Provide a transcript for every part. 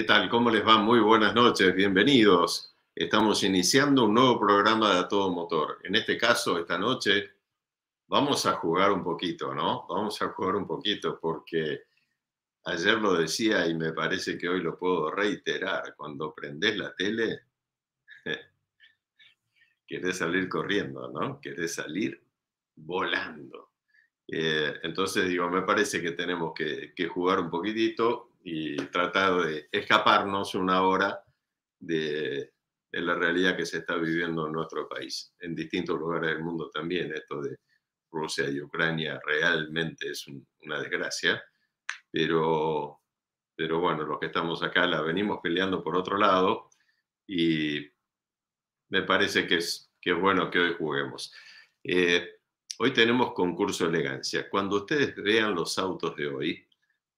¿Qué tal? ¿Cómo les va? Muy buenas noches, bienvenidos. Estamos iniciando un nuevo programa de A Todo Motor. En este caso, esta noche, vamos a jugar un poquito, ¿no? Vamos a jugar un poquito porque ayer lo decía y me parece que hoy lo puedo reiterar. Cuando prendés la tele, querés salir corriendo, ¿no? Querés salir volando. Eh, entonces digo, me parece que tenemos que, que jugar un poquitito y tratar de escaparnos una hora de, la realidad que se está viviendo en nuestro país, en distintos lugares del mundo también. Esto de Rusia y Ucrania realmente es una desgracia, pero, pero bueno, los que estamos acá la venimos peleando por otro lado y me parece que es, que bueno que hoy juguemos. Eh, hoy tenemos concurso elegancia. Cuando ustedes vean los autos de hoy,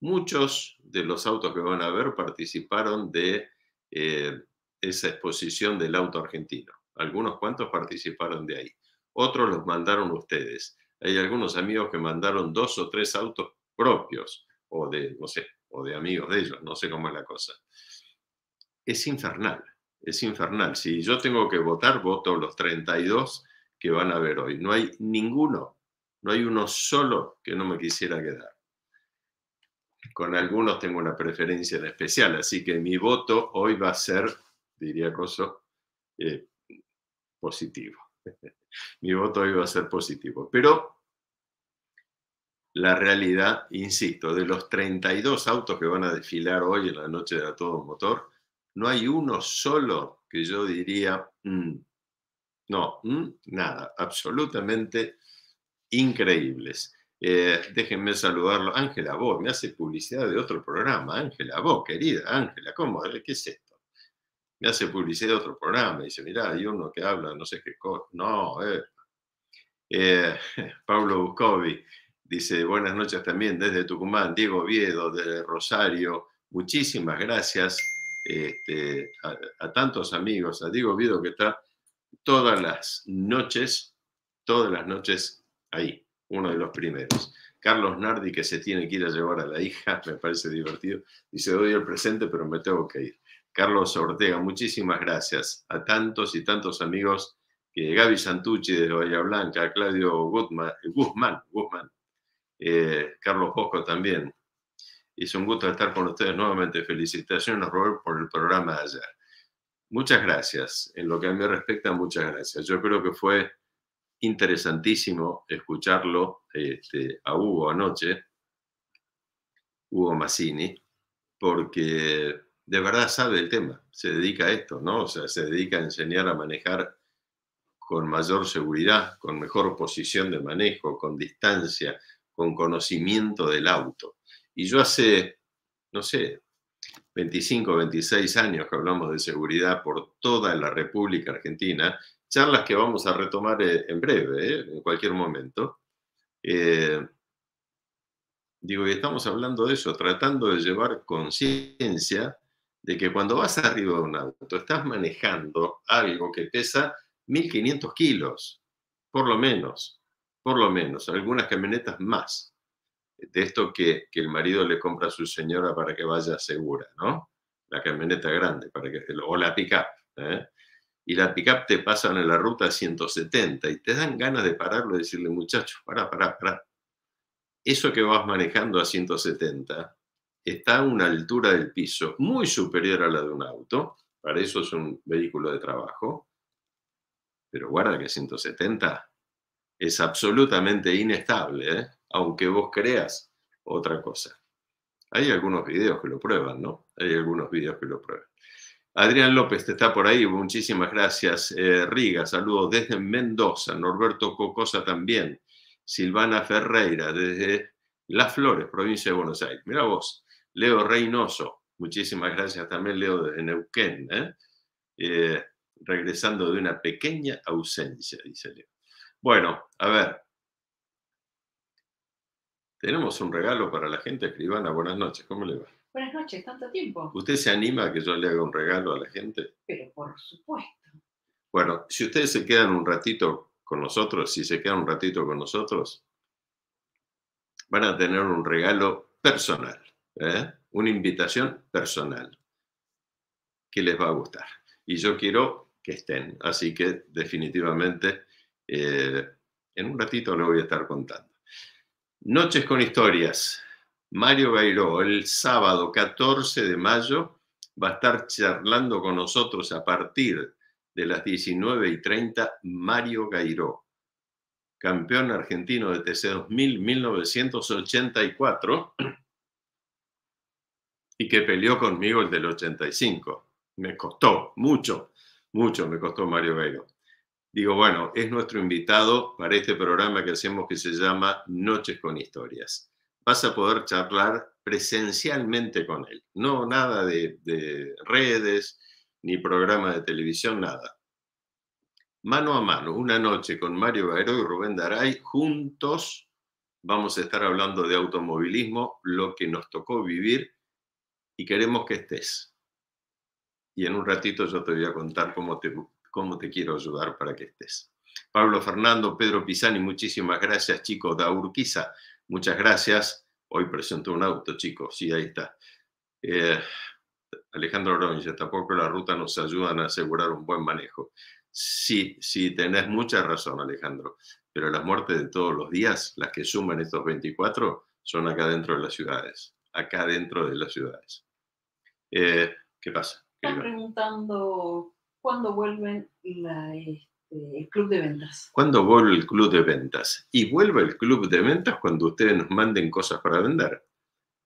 Muchos de los autos que van a ver participaron de eh, esa exposición del auto argentino. Algunos cuantos participaron de ahí. Otros los mandaron ustedes. Hay algunos amigos que mandaron dos o tres autos propios o de, no sé, o de amigos de ellos, no sé cómo es la cosa. Es infernal, es infernal. Si yo tengo que votar, voto los 32 que van a ver hoy. No hay ninguno, no hay uno solo que no me quisiera quedar con algunos tengo una preferencia en especial, así que mi voto hoy va a ser, diría Coso, eh, positivo. mi voto hoy va a ser positivo. Pero la realidad, insisto, de los 32 autos que van a desfilar hoy en la noche de A Todo Motor, no hay uno solo que yo diría, mm, no, mm, nada, absolutamente increíbles. Eh, déjenme saludarlo. Ángela, vos, me hace publicidad de otro programa. Ángela, vos, querida Ángela, ¿cómo? ¿Qué es esto? Me hace publicidad de otro programa. Dice, mirá, hay uno que habla, no sé qué cosa. No, eh. Eh, Pablo Buscovi dice, buenas noches también desde Tucumán. Diego Viedo de Rosario. Muchísimas gracias este, a, tantos amigos. A Diego Viedo que está todas las noches, todas las noches ahí uno de los primeros. Carlos Nardi, que se tiene que ir a llevar a la hija, me parece divertido. se doy el presente, pero me tengo que ir. Carlos Ortega, muchísimas gracias a tantos y tantos amigos que Gaby Santucci de Bahía Blanca, Claudio Guzmán, Guzmán, Guzmán eh, Carlos Bosco también. Es un gusto estar con ustedes nuevamente. Felicitaciones, Robert, por el programa de ayer. Muchas gracias. En lo que a mí respecta, muchas gracias. Yo creo que fue interesantísimo escucharlo este, a Hugo anoche, Hugo Massini, porque de verdad sabe el tema, se dedica a esto, ¿no? O sea, se dedica a enseñar a manejar con mayor seguridad, con mejor posición de manejo, con distancia, con conocimiento del auto. Y yo hace, no sé, 25, 26 años que hablamos de seguridad por toda la República Argentina charlas que vamos a retomar eh, en breve, eh, en cualquier momento. Eh, digo, y estamos hablando de eso, tratando de llevar conciencia de que cuando vas arriba de un auto, estás manejando algo que pesa 1.500 kilos, por lo menos, por lo menos, algunas camionetas más, de esto que, el marido le compra a su señora para que vaya segura, ¿no? La camioneta grande, para que, o la pick-up. ¿eh? y la pickup te pasan en la ruta 170 y te dan ganas de pararlo y decirle, muchachos, pará, pará, pará. Eso que vas manejando a 170 está a una altura del piso muy superior a la de un auto, para eso es un vehículo de trabajo, pero guarda que 170 es absolutamente inestable, ¿eh? aunque vos creas otra cosa. Hay algunos videos que lo prueban, ¿no? Hay algunos videos que lo prueban. Adrián López te está por ahí, muchísimas gracias. Eh, Riga, saludos desde Mendoza, Norberto Cocosa también, Silvana Ferreira desde Las Flores, provincia de Buenos Aires. Mira vos, Leo Reynoso, muchísimas gracias también Leo desde Neuquén, ¿eh? Eh, regresando de una pequeña ausencia, dice Leo. Bueno, a ver. Tenemos un regalo para la gente, escribana, buenas noches, ¿cómo le va? Buenas noches, tanto tiempo. ¿Usted se anima a que yo le haga un regalo a la gente? Pero por supuesto. Bueno, si ustedes se quedan un ratito con nosotros, si se quedan un ratito con nosotros, van a tener un regalo personal, ¿eh? una invitación personal que les va a gustar. Y yo quiero que estén, así que definitivamente eh, en un ratito lo voy a estar contando. Noches con historias. Mario Gairó, el sábado 14 de mayo, va a estar charlando con nosotros a partir de las 19 y 30, Mario Gairó, campeón argentino de TC2000 1984 y que peleó conmigo el del 85. Me costó mucho, mucho me costó Mario Gairó. Digo, bueno, es nuestro invitado para este programa que hacemos que se llama Noches con Historias vas a poder charlar presencialmente con él. No nada de, redes, ni programa de televisión, nada. Mano a mano, una noche con Mario Baero y Rubén Daray, juntos vamos a estar hablando de automovilismo, lo que nos tocó vivir y queremos que estés. Y en un ratito yo te voy a contar cómo te, quiero ayudar para que estés. Pablo Fernando, Pedro Pisani, muchísimas gracias chicos. Da Urquiza, Muchas gracias. Hoy presento un auto, chicos. Sí, ahí está. Eh, Alejandro Ronge, tampoco la ruta nos ayudan a asegurar un buen manejo. Sí, sí, tenés mucha razón, Alejandro. Pero las muertes de todos los días, las que suman estos 24, son acá dentro de las ciudades. Acá dentro de las ciudades. Eh, ¿Qué pasa? Están preguntando cuándo vuelven la, eh, el club de ventas. ¿Cuándo vuelve el club de ventas? Y vuelve el club de ventas cuando ustedes nos manden cosas para vender.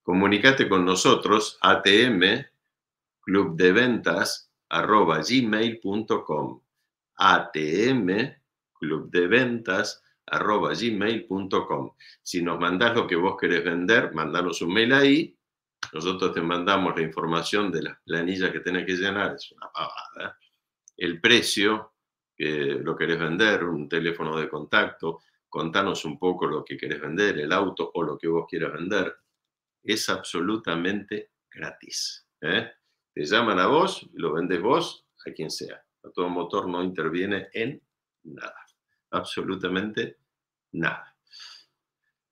Comunicate con nosotros, atm, club atm, Si nos mandás lo que vos querés vender, mandanos un mail ahí. Nosotros te mandamos la información de las planillas que tenés que llenar, es una pavada. El precio, que lo querés vender, un teléfono de contacto, contanos un poco lo que querés vender, el auto o lo que vos quieras vender. Es absolutamente gratis. ¿eh? Te llaman a vos, lo vendes vos, a quien sea. A todo motor no interviene en nada. Absolutamente nada.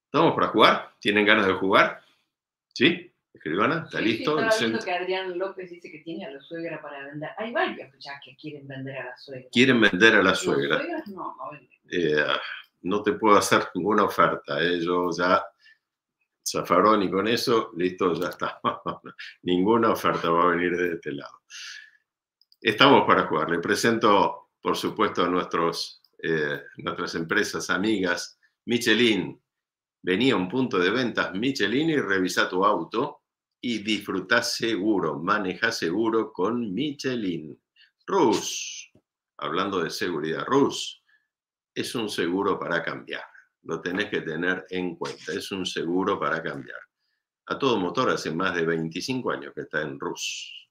¿Estamos para jugar? ¿Tienen ganas de jugar? ¿Sí? Escribana, ¿está listo? Sí, estaba viendo que Adrián López dice que tiene a la suegra para vender. Hay varios ya que quieren vender a la suegra. Quieren vender a la suegra. no, eh, no te puedo hacer ninguna oferta. ¿eh? Yo ya, zafarón y con eso, listo, ya está. ninguna oferta va a venir de este lado. Estamos para jugar. Le presento, por supuesto, a nuestros, eh, nuestras empresas amigas. Michelin, venía un punto de ventas Michelin y revisa tu auto y disfruta seguro, maneja seguro con Michelin. Rus, hablando de seguridad, Rus es un seguro para cambiar. Lo tenés que tener en cuenta, es un seguro para cambiar. A todo motor hace más de 25 años que está en Rus.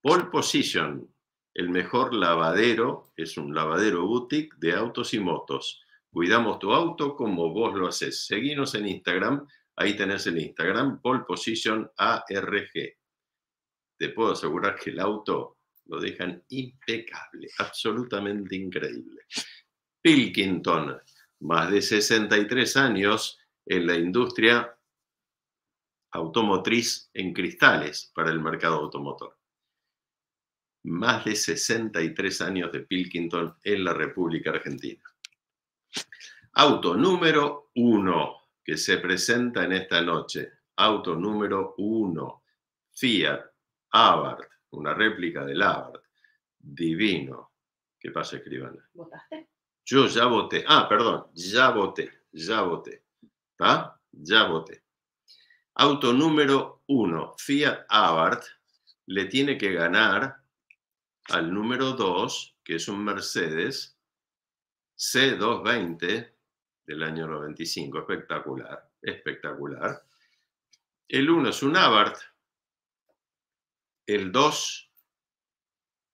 Pole Position, el mejor lavadero, es un lavadero boutique de autos y motos. Cuidamos tu auto como vos lo haces. Seguinos en Instagram, Ahí tenés el Instagram, Pole Position ARG. Te puedo asegurar que el auto lo dejan impecable, absolutamente increíble. Pilkington, más de 63 años en la industria automotriz en cristales para el mercado automotor. Más de 63 años de Pilkington en la República Argentina. Auto número uno que se presenta en esta noche. Auto número uno, Fiat Abarth, una réplica del Abarth. Divino. ¿Qué pasa, escribana? ¿Votaste? Yo ya voté. Ah, perdón, ya voté, ya voté. ¿Está? Ya voté. Auto número uno, Fiat Abarth, le tiene que ganar al número 2, que es un Mercedes C220 del año 95, espectacular, espectacular. El 1 es un Abarth, el 2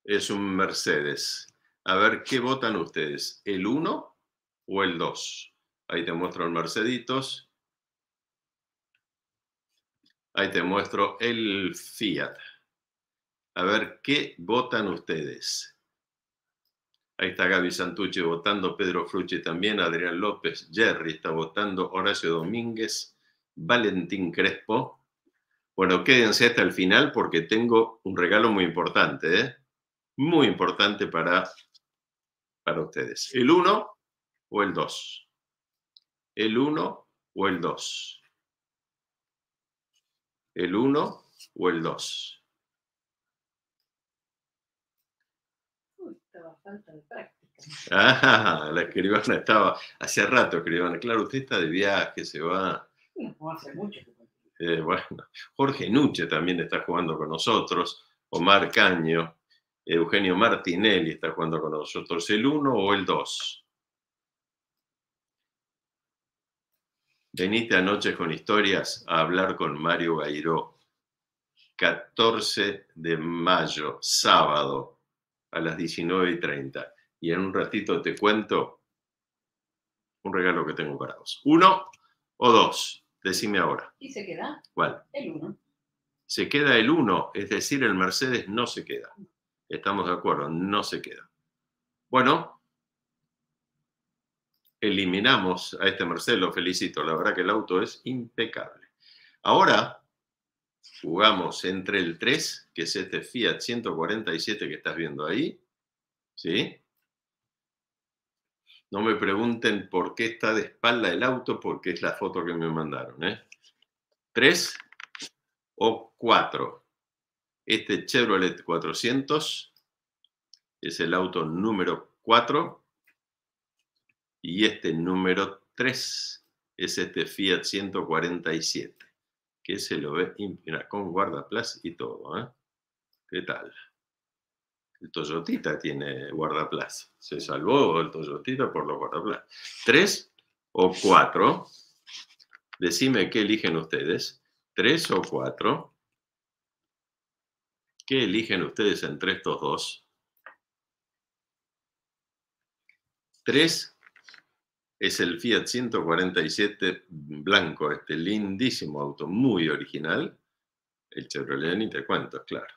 es un Mercedes. A ver, ¿qué votan ustedes? ¿El 1 o el 2? Ahí te muestro el Merceditos. Ahí te muestro el Fiat. A ver, ¿qué votan ustedes? Ahí está Gaby Santucci votando, Pedro Fruche también, Adrián López, Jerry está votando, Horacio Domínguez, Valentín Crespo. Bueno, quédense hasta el final porque tengo un regalo muy importante, ¿eh? muy importante para, para ustedes. ¿El 1 o el 2? ¿El 1 o el 2? ¿El 1 o el 2? Ah, la escribana estaba, hace rato escribana, claro, usted está de viaje, se va. Eh, bueno, Jorge Nuche también está jugando con nosotros, Omar Caño, Eugenio Martinelli está jugando con nosotros, ¿el 1 o el 2? Veniste anoche con historias a hablar con Mario Gairó. 14 de mayo, sábado, a las 19 y 30. Y en un ratito te cuento un regalo que tengo para vos. ¿Uno o dos? Decime ahora. ¿Y se queda? ¿Cuál? El uno. Se queda el uno, es decir, el Mercedes no se queda. Estamos de acuerdo, no se queda. Bueno, eliminamos a este Mercedes, lo felicito, la verdad que el auto es impecable. Ahora jugamos entre el 3, que es este Fiat 147 que estás viendo ahí, ¿sí? No me pregunten por qué está de espalda el auto, porque es la foto que me mandaron, ¿eh? 3 o 4. Este Chevrolet 400 es el auto número 4 y este número 3 es este Fiat 147 que se lo ve con guardaplas y todo. ¿eh? ¿Qué tal? El Toyotita tiene guardaplas. Se salvó el Toyotita por los guardaplas. ¿Tres o cuatro? Decime qué eligen ustedes. ¿Tres o cuatro? ¿Qué eligen ustedes entre estos dos? Tres es el Fiat 147 blanco, este lindísimo auto, muy original. El Chevrolet ni te cuento, claro.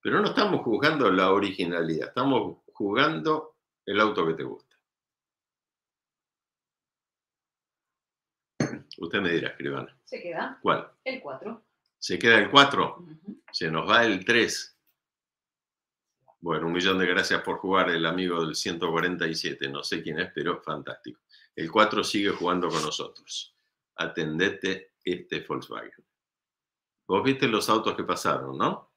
Pero no estamos juzgando la originalidad, estamos jugando el auto que te gusta. Usted me dirá, escribana. ¿Se queda? ¿Cuál? El 4. ¿Se queda el 4? Se nos va el 3. Bueno, un millón de gracias por jugar el amigo del 147, no sé quién es, pero fantástico. El 4 sigue jugando con nosotros. Atendete este Volkswagen. Vos viste los autos que pasaron, ¿no?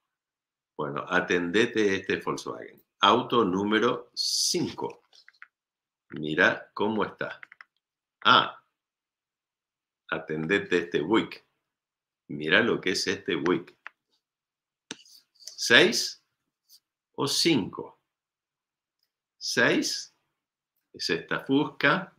Bueno, atendete este Volkswagen. Auto número 5. Mira cómo está. Ah, atendete este WIC. Mira lo que es este Wick. 6 o 5. 6 es esta fusca.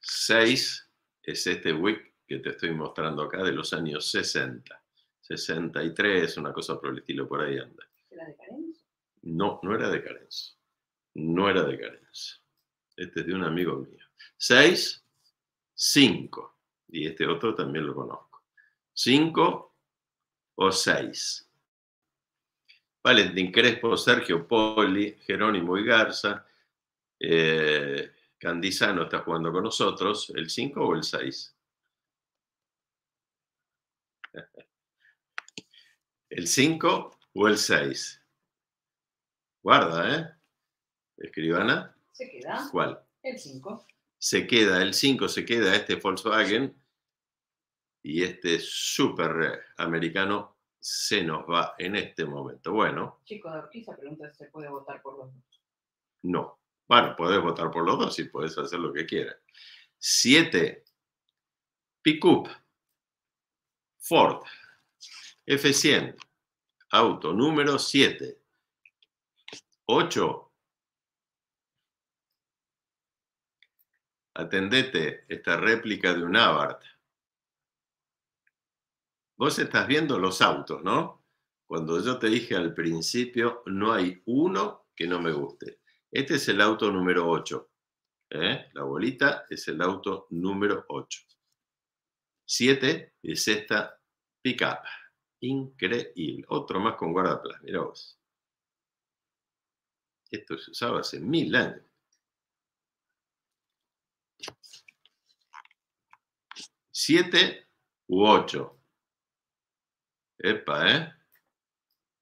6 es este wick que te estoy mostrando acá de los años 60. 63, una cosa por el estilo, por ahí anda. ¿Era de Carenzo? No, no era de Carenzo. No era de Carenzo. Este es de un amigo mío. 6, 5. Y este otro también lo conozco. 5 o 6. Valentín Crespo, Sergio Poli, Jerónimo y Garza, eh, Candizano está jugando con nosotros, ¿el 5 o el 6? ¿El 5 o el 6? Guarda, ¿eh? Escribana. Se queda. ¿Cuál? El 5. Se queda, el 5 se queda este Volkswagen y este super americano se nos va en este momento. Bueno. Chico de pregunta se puede votar por dos. No. Bueno, podés votar por los dos y puedes hacer lo que quieras. Siete. Pickup. Ford. F100. Auto número 7. 8. Atendete esta réplica de un Abarth. Vos estás viendo los autos, ¿no? Cuando yo te dije al principio, no hay uno que no me guste. Este es el auto número 8. ¿eh? La bolita es el auto número 8. 7 es esta pickup. Increíble. Otro más con guardaplas. Mira vos. Esto se usaba hace mil años. Siete u ocho. Epa, ¿eh?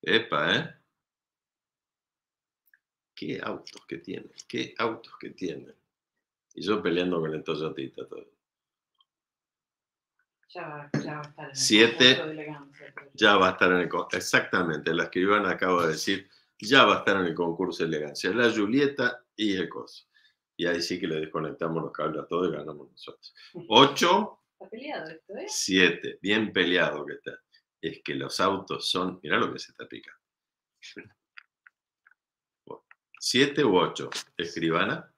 Epa, ¿eh? ¿Qué autos que tiene! ¿Qué autos que tiene! Y yo peleando con el Toyotita todo. Ya, ya va a estar en el Siete, ya va a estar en el exactamente, las que iban acabo de decir, ya va a estar en el concurso de elegancia, la Julieta y el coso. Y ahí sí que le desconectamos los cables a todos y ganamos nosotros. Ocho, está peleado esto, ¿eh? siete, bien peleado que está es que los autos son, mirá lo que se está picando. ¿Siete u ocho? Escribana.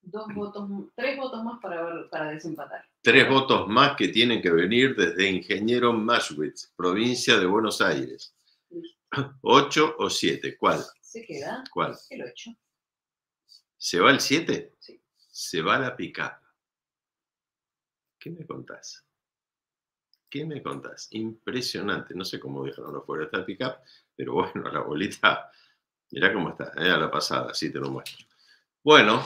Dos votos, tres votos más para, para desempatar. Tres votos más que tienen que venir desde Ingeniero Mashwitz, provincia de Buenos Aires. ¿Ocho o siete? ¿Cuál? Se queda. ¿Cuál? El ocho. ¿Se va el siete? Sí. Se va la picada. ¿Qué me contás? ¿Qué me contás? Impresionante. No sé cómo dejaron afuera esta pickup, pero bueno, la bolita, mirá cómo está, eh, a la pasada, así te lo muestro. Bueno,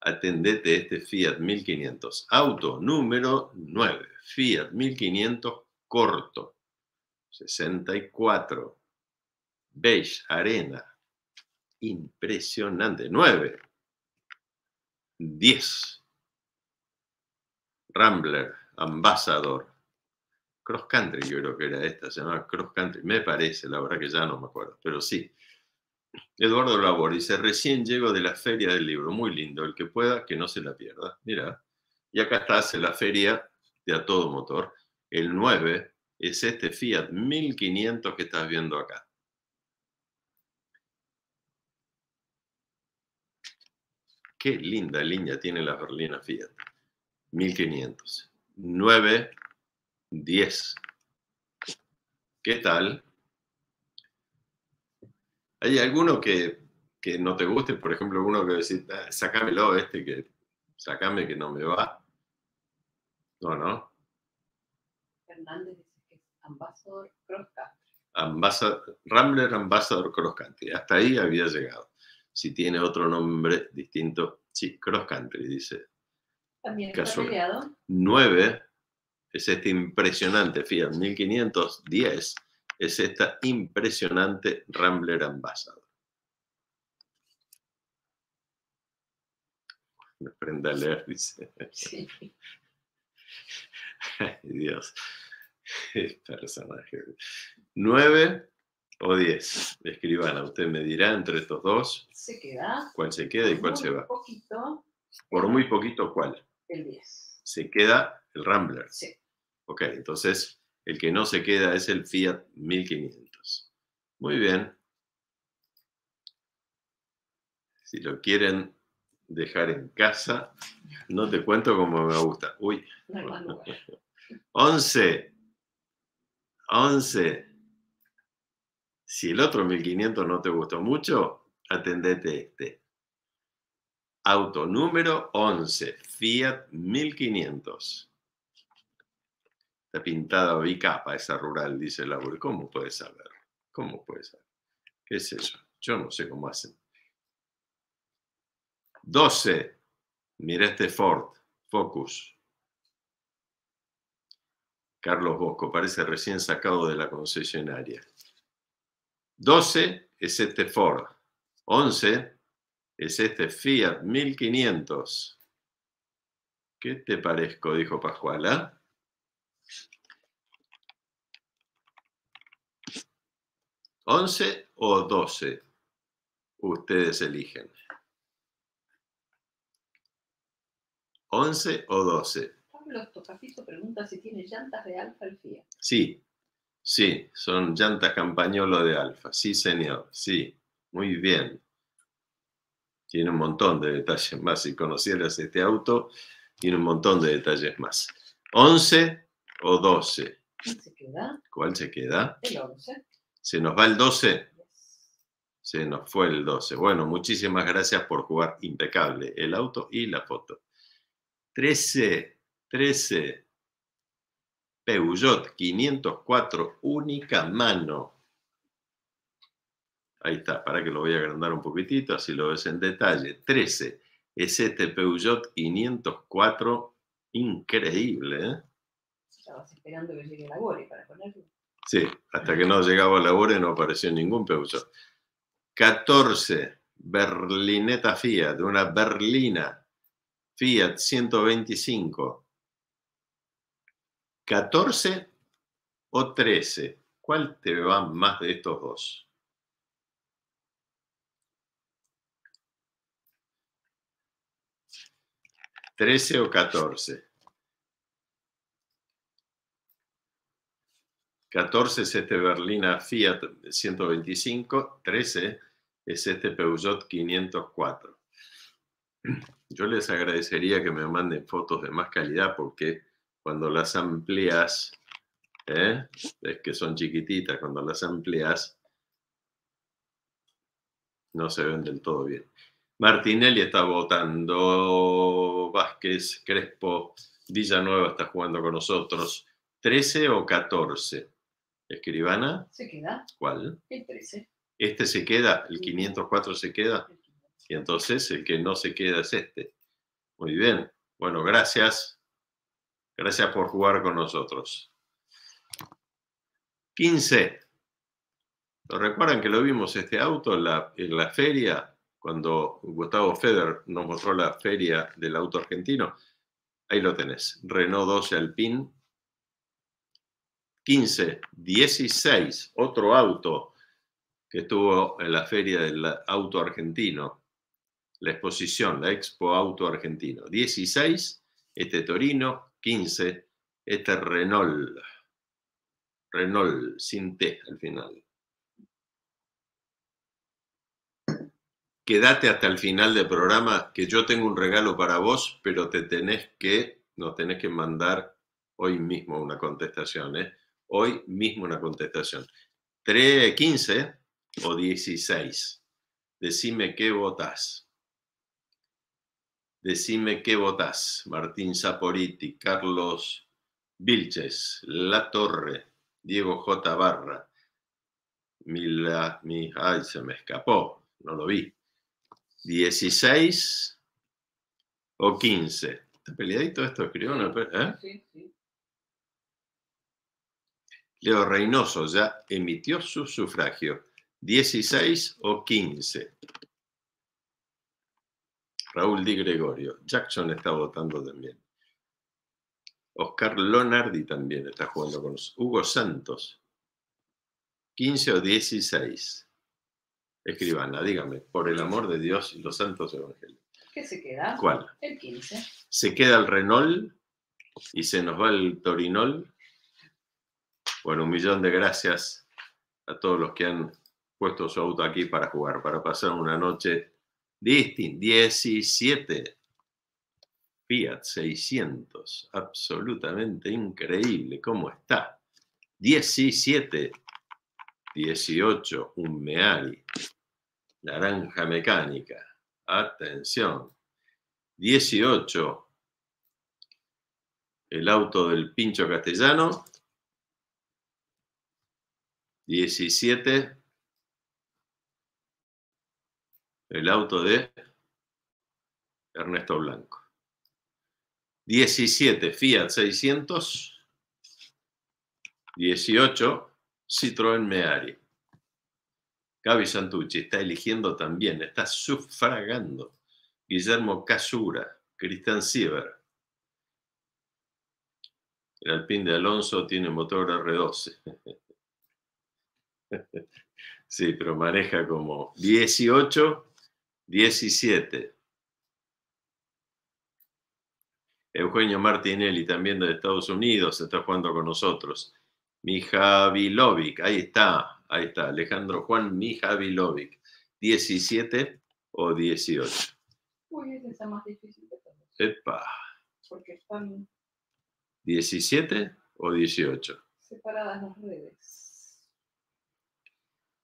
atendete este Fiat 1500. Auto número 9, Fiat 1500 corto, 64, beige, arena, impresionante, 9, 10, Rambler, ambasador. Cross Country, yo creo que era esta, se llamaba Cross Country, me parece, la verdad que ya no me acuerdo, pero sí. Eduardo Labor dice, recién llego de la feria del libro, muy lindo, el que pueda, que no se la pierda. Mira, y acá está, hace la feria de a todo motor. El 9 es este Fiat 1500 que estás viendo acá. Qué linda línea tiene la berlina Fiat. 1500. 9, 10. ¿Qué tal? ¿Hay alguno que, no te guste? Por ejemplo, uno que decís, ah, sacámelo este, que sacame que no me va. No, no. Fernández dice que es Ambassador Cross Country. Ambassador, Rambler Ambassador Cross Country. Hasta ahí había llegado. Si tiene otro nombre distinto, sí, Cross Country, dice también 9 es este impresionante fíjate, 1510, es esta impresionante Rambler Ambassador. Prenda a leer, dice. Sí. Ay, Dios. Personaje. ¿Nueve o diez? Escribana, usted me dirá entre estos dos. ¿Cuál se queda y cuál se va? Poquito. Por muy poquito, ¿cuál? El 10. Se queda el Rambler. Sí. Ok, entonces el que no se queda es el Fiat 1500. Muy bien. Si lo quieren dejar en casa, no te cuento cómo me gusta. Uy. 11. 11. Si el otro 1500 no te gustó mucho, atendete este. Auto número 11, Fiat 1500. Está pintada bicapa esa rural, dice el abuelo. ¿Cómo puedes saber? ¿Cómo puede saber? ¿Qué es eso? Yo no sé cómo hacen. 12. Mira este Ford, Focus. Carlos Bosco, parece recién sacado de la concesionaria. 12 es este Ford. 11 es este Fiat 1500. ¿Qué te parezco? dijo Pascuala. ¿11 o 12? Ustedes eligen. ¿11 o 12? Pablo Tocafizo pregunta si tiene llantas de alfa el Fiat. Sí, sí, son llantas campañolo de alfa. Sí, señor, sí. Muy bien tiene un montón de detalles más. Si conocieras este auto, tiene un montón de detalles más. ¿11 o 12? ¿Cuál se queda? ¿Cuál se queda? El 11. ¿Se nos va el 12? Se nos fue el 12. Bueno, muchísimas gracias por jugar impecable el auto y la foto. 13, 13. Peugeot 504, única mano. Ahí está, para que lo voy a agrandar un poquitito, así lo ves en detalle. 13 es este Peugeot 504, increíble. ¿eh? Estabas esperando que llegue la Gore para ponerlo. Sí, hasta que no llegaba la Gore no apareció ningún Peugeot. 14, berlineta Fiat, una berlina Fiat 125. 14 o 13, ¿cuál te va más de estos dos? 13 o 14. 14 es este Berlina Fiat 125, 13 es este Peugeot 504. Yo les agradecería que me manden fotos de más calidad porque cuando las amplías, ¿eh? es que son chiquititas, cuando las amplias no se ven del todo bien. Martinelli está votando, Vázquez, Crespo, Villanueva está jugando con nosotros. ¿13 o 14? Escribana. Se queda. ¿Cuál? El 13. ¿Este se queda? ¿El 504 se queda? Y entonces el que no se queda es este. Muy bien. Bueno, gracias. Gracias por jugar con nosotros. 15. ¿Lo recuerdan que lo vimos este auto en la, en la feria? cuando Gustavo Feder nos mostró la feria del auto argentino, ahí lo tenés, Renault 12 Alpine, 15, 16, otro auto que estuvo en la feria del auto argentino, la exposición, la Expo Auto Argentino, 16, este Torino, 15, este Renault, Renault sin T al final. quédate hasta el final del programa, que yo tengo un regalo para vos, pero te tenés que, nos tenés que mandar hoy mismo una contestación, ¿eh? Hoy mismo una contestación. 3, 15 o 16. Decime qué votás. Decime qué votás. Martín Saporiti, Carlos Vilches, La Torre, Diego J. Barra. Mi, mi, ay, se me escapó, no lo vi. 16 o 15. ¿Está peleadito esto, una ¿Eh? Sí, sí. Leo Reynoso ya emitió su sufragio. 16 o 15. Raúl Di Gregorio. Jackson está votando también. Oscar Lonardi también está jugando con nosotros. Hugo Santos. 15 o 16. Escribanla, dígame, por el amor de Dios y los santos evangelios. ¿Qué se queda? ¿Cuál? El 15. ¿Se queda el Renault y se nos va el Torinol? Bueno, un millón de gracias a todos los que han puesto su auto aquí para jugar, para pasar una noche distinta. 17 Fiat 600, absolutamente increíble, ¿cómo está? 17, 18, un Meari, Naranja mecánica. Atención. 18. El auto del pincho castellano. 17. El auto de Ernesto Blanco. 17 Fiat 600, 18 Citroën Meari. Gaby Santucci está eligiendo también, está sufragando. Guillermo Casura, Cristian Siever. El Alpine de Alonso tiene motor R12. Sí, pero maneja como 18, 17. Eugenio Martinelli, también de Estados Unidos, está jugando con nosotros. Mi Javi Lovic, ahí está, Ahí está, Alejandro Juan Mijavilovic. 17 o 18. Uy, esa es más difícil de todos. Epa. Porque están. 17 o 18. Separadas las redes.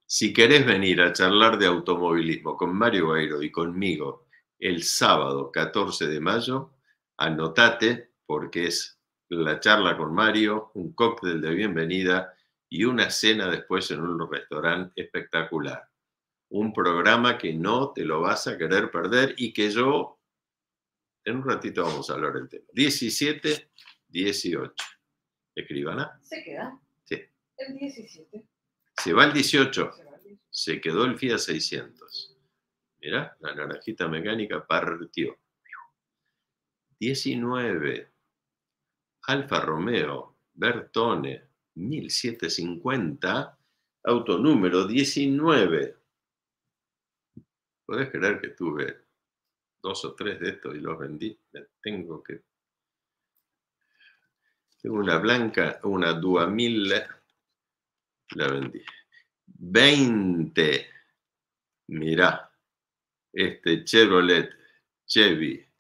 Si querés venir a charlar de automovilismo con Mario Gairo y conmigo el sábado 14 de mayo, anotate porque es la charla con Mario, un cóctel de bienvenida y una cena después en un restaurante espectacular. Un programa que no te lo vas a querer perder y que yo, en un ratito vamos a hablar del tema. 17, 18. Escribana. Se queda. Sí. El 17. Se va el 18. Se, quedó el FIA 600. mira la naranjita mecánica partió. 19. Alfa Romeo, Bertone, 1750, auto número 19. ¿Podés creer que tuve dos o tres de estos y los vendí? Tengo que... Tengo una blanca, una Duamil, la vendí. 20. Mirá, este Chevrolet Chevy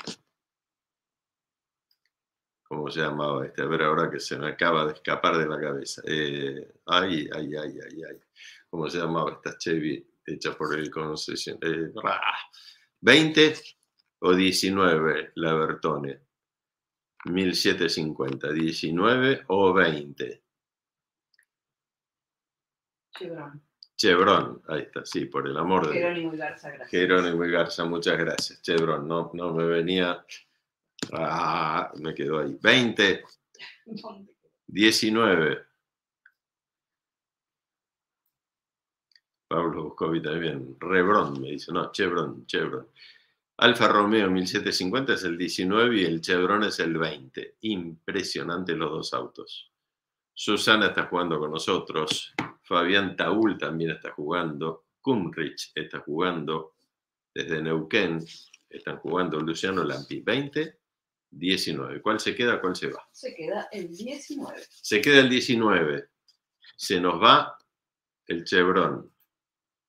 ¿Cómo se llamaba este, a ver ahora que se me acaba de escapar de la cabeza. Eh, ay, ay, ay, ay, ay, ¿cómo se llamaba esta Chevy hecha por el concesionario? Eh, 20 o 19 la Bertone, 1750, 19 o 20. Chevron. Chevron, ahí está, sí, por el amor de Jerónimo Garza, gracias. Jerónimo Garza, muchas gracias. Chevron, no, no me venía Ah, me quedo ahí. 20. 19. Pablo Buscovi también. Rebrón, me dice. No, Chevron, Chevron. Alfa Romeo 1750 es el 19 y el Chevron es el 20. Impresionante los dos autos. Susana está jugando con nosotros. Fabián Taúl también está jugando. Kumrich está jugando. Desde Neuquén están jugando Luciano Lampi 20. 19. ¿Cuál se queda? ¿Cuál se va? Se queda el 19. Se queda el 19. Se nos va el Chevron.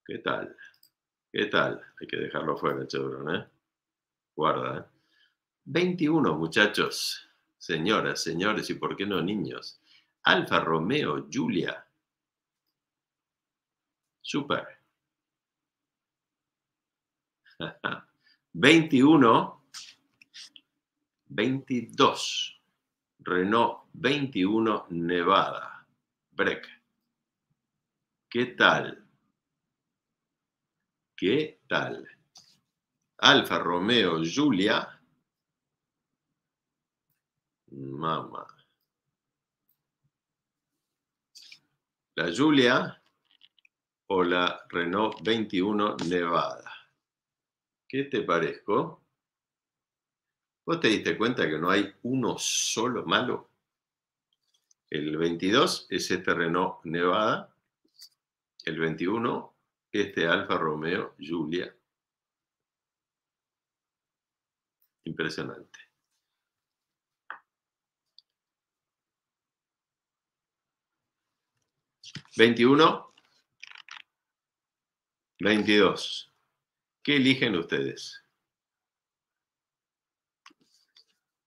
¿Qué tal? ¿Qué tal? Hay que dejarlo fuera el Chevron, ¿eh? Guarda, ¿eh? 21, muchachos, señoras, señores y por qué no niños. Alfa Romeo, Julia. Super. 21 22. Renault 21 Nevada. Break. ¿Qué tal? ¿Qué tal? Alfa Romeo julia Mamá. La julia o la Renault 21 Nevada. ¿Qué te parezco? ¿Vos te diste cuenta que no hay uno solo malo? El 22 es este Renault Nevada, el 21 este Alfa Romeo Julia, Impresionante. ¿21? 22. ¿Qué eligen ustedes?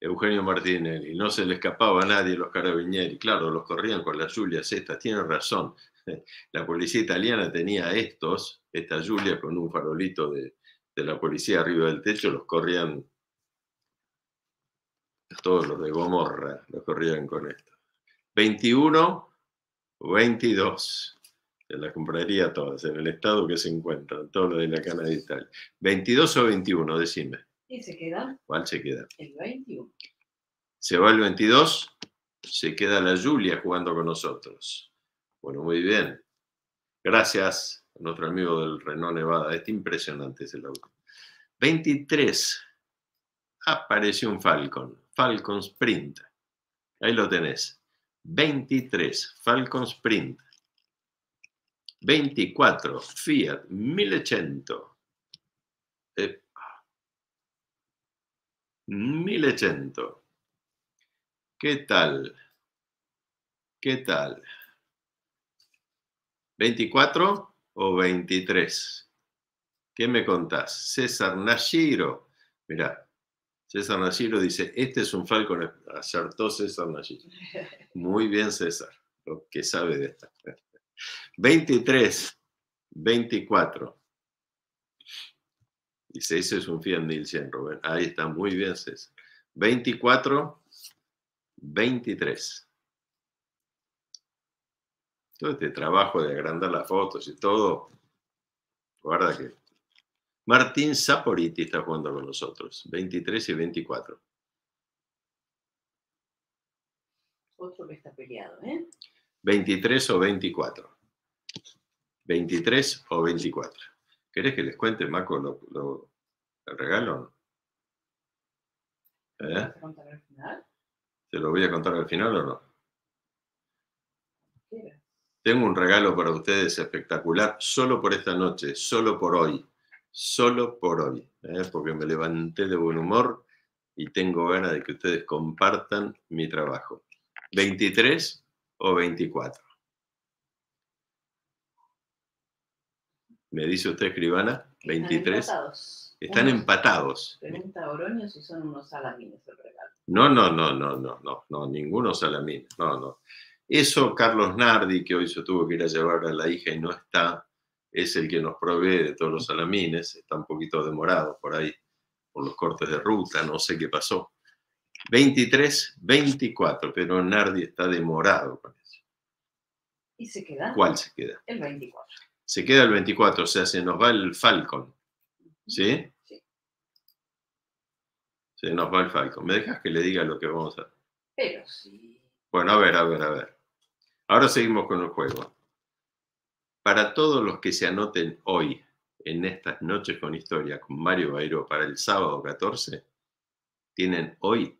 Eugenio Martínez, y no se le escapaba a nadie los carabinieri, claro, los corrían con las Julias estas, tienen razón. La policía italiana tenía estos, esta Julias con un farolito de, la policía arriba del techo, los corrían todos los de Gomorra, los corrían con esto. 21 o 22, se las compraría todas, en el estado que se encuentra todo lo de la Cana de 22 o 21, decime. ¿Y se queda? ¿Cuál se queda? El 21. Se va el 22, se queda la Julia jugando con nosotros. Bueno, muy bien. Gracias a nuestro amigo del Renault Nevada. Este impresionante es el auto. 23. Apareció un Falcon. Falcon Sprint. Ahí lo tenés. 23. Falcon Sprint. 24. Fiat 1.800. Eh, 1.800, ¿Qué tal? ¿Qué tal? ¿24 o 23? ¿Qué me contás? César Nashiro. Mirá, César Nashiro dice, este es un falcon. Acertó César Nashiro. Muy bien, César, lo que sabe de esta. 23, 24. Y César es un Fiat 1100, Robert. Ahí está, muy bien César. 24, 23. Todo este trabajo de agrandar las fotos y todo, guarda que... Martín Saporiti está jugando con nosotros, 23 y 24. Otro que está peleado, ¿eh? 23 o 24. 23 o 24. ¿Querés que les cuente, Maco, el regalo? ¿Eh? ¿Te lo voy a contar al final o no? Tengo un regalo para ustedes espectacular, solo por esta noche, solo por hoy, solo por hoy, ¿eh? porque me levanté de buen humor y tengo ganas de que ustedes compartan mi trabajo. 23 o 24. me dice usted, escribana, 23. Están empatados. Están empatados. son unos salamines No, no, no, no, no, no, no, ninguno salamines, no, no. Eso Carlos Nardi, que hoy se tuvo que ir a llevar a la hija y no está, es el que nos provee de todos los salamines, está un poquito demorado por ahí, por los cortes de ruta, no sé qué pasó. 23, 24, pero Nardi está demorado con eso. ¿Y se queda? ¿Cuál se queda? El 24 se queda el 24, o sea, se nos va el Falcon. ¿Sí? sí. Se nos va el Falcon. ¿Me dejas que le diga lo que vamos a hacer? Pero sí. Bueno, a ver, a ver, a ver. Ahora seguimos con el juego. Para todos los que se anoten hoy en estas noches con historia con Mario Bairo para el sábado 14, tienen hoy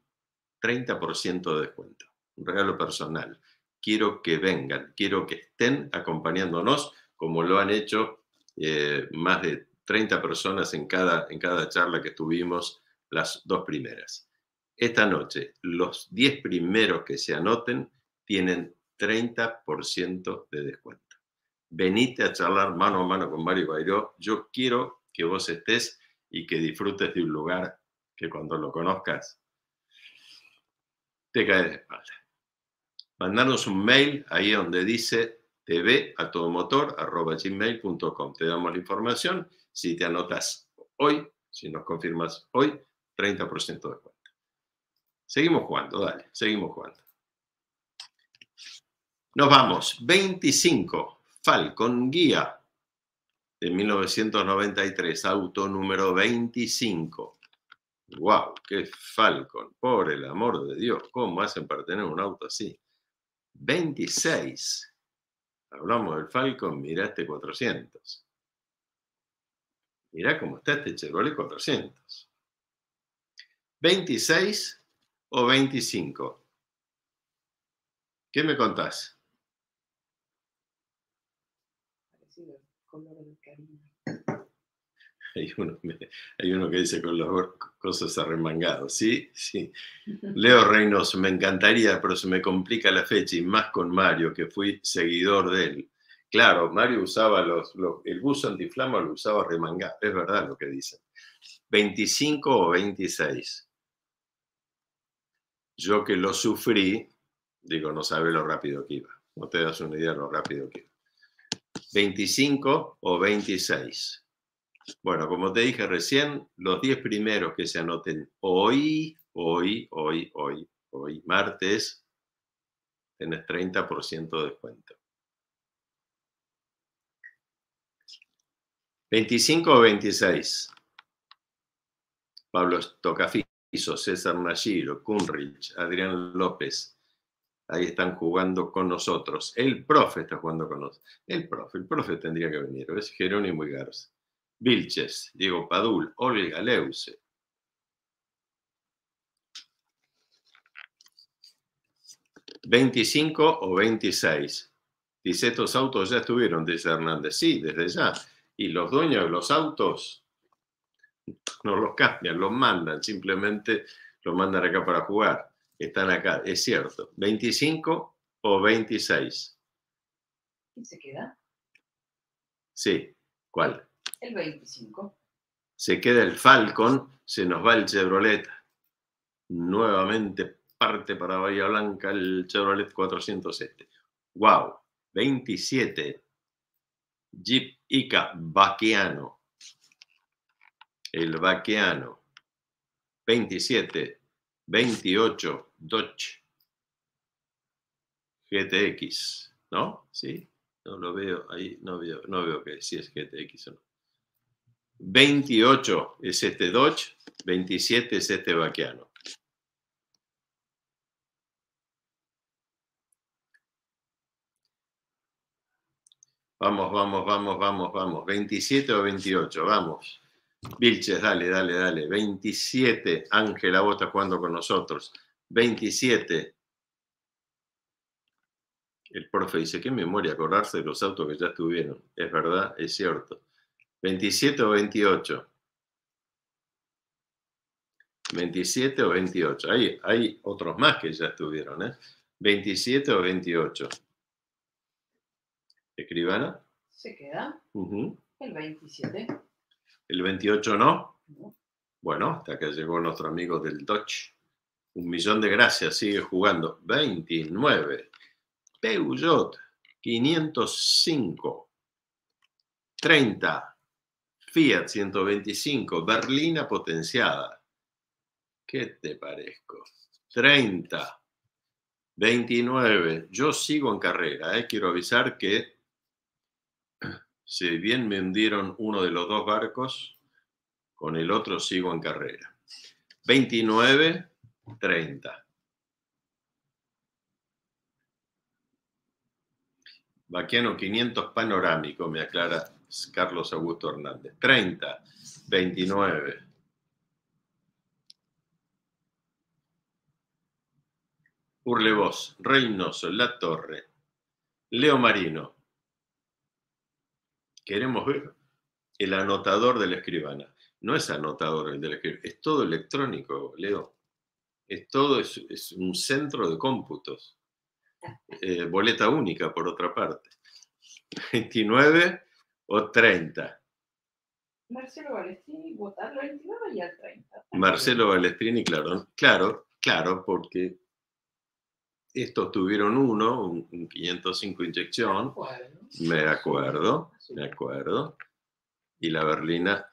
30% de descuento. Un regalo personal. Quiero que vengan, quiero que estén acompañándonos como lo han hecho eh, más de 30 personas en cada, en cada charla que tuvimos, las dos primeras. Esta noche, los 10 primeros que se anoten tienen 30% de descuento. Venite a charlar mano a mano con Mario Bairó. Yo quiero que vos estés y que disfrutes de un lugar que cuando lo conozcas te cae de espalda. Mandarnos un mail ahí donde dice tvatodomotor.gmail.com. Te damos la información. Si te anotas hoy, si nos confirmas hoy, 30% de cuenta. Seguimos jugando, dale, seguimos jugando. Nos vamos. 25, Falcon Guía de 1993, auto número 25. ¡Wow! ¡Qué Falcon! Por el amor de Dios, ¿cómo hacen para tener un auto así? 26, Hablamos del Falcon, mira este 400. mira cómo está este Chevrolet 400. 26 o 25. ¿Qué me contás? Hay uno, que dice con las cosas arremangados. Sí, sí. Leo Reynos, me encantaría, pero se me complica la fecha y más con Mario, que fui seguidor de él. Claro, Mario usaba los, el buzo antiflama lo usaba arremangado, es verdad lo que dicen. 25 o 26. Yo que lo sufrí, digo, no sabe lo rápido que iba. No te das una idea de lo rápido que iba. 25 o 26. Bueno, como te dije recién, los 10 primeros que se anoten hoy, hoy, hoy, hoy, hoy, martes, tenés 30% de descuento. 25 o 26. Pablo Tocafizo, César Nagiro, Kunrich, Adrián López. Ahí están jugando con nosotros. El profe está jugando con nosotros. El profe, el profe tendría que venir. Es Jerónimo y Garza. Vilches, Diego Padul, Olga Leuse. ¿25 o 26? Dice, estos autos ya estuvieron, dice Hernández. Sí, desde ya. Y los dueños de los autos no los cambian, los mandan, simplemente los mandan acá para jugar. Están acá, es cierto. ¿25 o 26? ¿Quién se queda? Sí, ¿cuál? 25. Se queda el Falcon, se nos va el Chevrolet. Nuevamente parte para Bahía Blanca el Chevrolet 407. ¡Wow! 27. Jeep Ica El vaqueano. 27. 28. Dodge. GTX. ¿No? ¿Sí? No lo veo ahí. No veo, no veo que si es GTX o no. 28 es este Dodge, 27 es este Baquiano. Vamos, vamos, vamos, vamos, vamos. 27 o 28, vamos. Vilches, dale, dale, dale. 27, Ángela, vos estás jugando con nosotros. 27. El profe dice, qué memoria acordarse de los autos que ya estuvieron. Es verdad, es cierto. 27 o 28. 27 o 28. Hay, hay otros más que ya estuvieron, 27 ¿eh? o 28. ¿Escribana? Se queda. El 27. ¿El 28 no? Bueno, hasta que llegó nuestro amigo del Dodge. Un millón de gracias, sigue jugando. 29. Peugeot, 505. 30. Fiat 125, berlina potenciada. ¿Qué te parezco? 30, 29. Yo sigo en carrera. ¿eh? Quiero avisar que si bien me hundieron uno de los dos barcos, con el otro sigo en carrera. 29, 30. Baquiano 500 panorámico, me aclara Carlos Augusto Hernández. 30, 29. Urlebos, Reynoso, La Torre, Leo Marino. Queremos ver el anotador de la escribana. No es anotador el de la escribana, es todo electrónico, Leo. Es todo, es, un centro de cómputos. Eh, boleta única, por otra parte. 29, o 30? Marcelo Balestrini votar al 29 y al 30. Marcelo Valestrini, claro, claro, claro, porque estos tuvieron uno, un, un 505 inyección, me acuerdo, me acuerdo, y la berlina,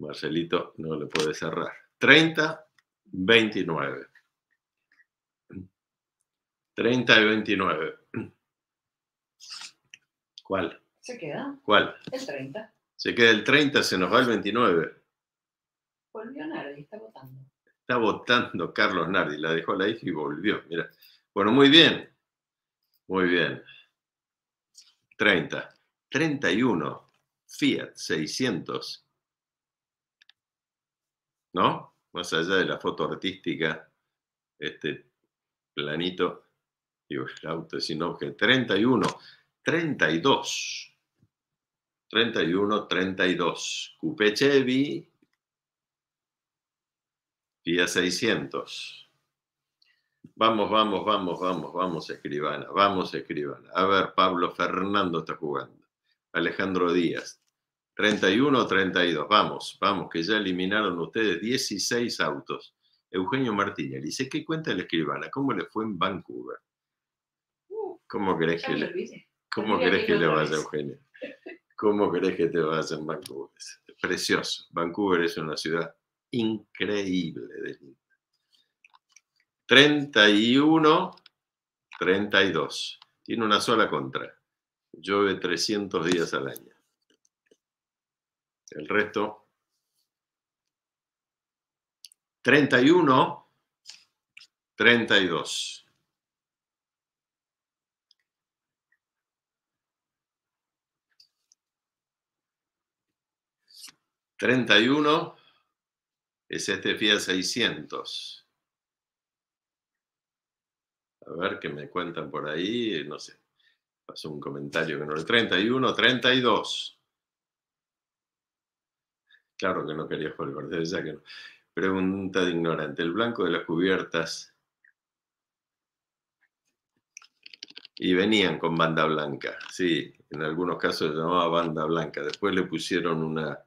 Marcelito no le puede cerrar. 30, 29. 30 y 29. ¿Cuál? ¿Cuál? El 30. Se queda el 30, se nos va el 29. Volvió Nardi, está votando. Está votando Carlos Nardi, la dejó la hija y volvió. Mira. Bueno, muy bien. Muy bien. 30. 31. Fiat 600. ¿No? Más allá de la foto artística, este planito, digo, el auto es sin 31. 32. 31-32. Cupechevi. Chevy, vía 600. Vamos, vamos, vamos, vamos, vamos, escribana, vamos, escribana. A ver, Pablo Fernando está jugando. Alejandro Díaz, 31 32. Vamos, vamos, que ya eliminaron ustedes 16 autos. Eugenio Martínez dice, ¿qué cuenta la escribana? ¿Cómo le fue en Vancouver? Uh, ¿Cómo crees que le, cómo crees que le vaya, Eugenio? ¿Cómo crees que te vas en Vancouver? Precioso. Vancouver es una ciudad increíble de 31, 32. Tiene una sola contra. Llueve 300 días al año. El resto. 31, 32. 31 es este Fiat 600. A ver qué me cuentan por ahí, no sé. Pasó un comentario que no era. 31, 32. Claro que no quería jugar. ya que no. Pregunta de ignorante. El blanco de las cubiertas. Y venían con banda blanca, sí, en algunos casos se llamaba banda blanca. Después le pusieron una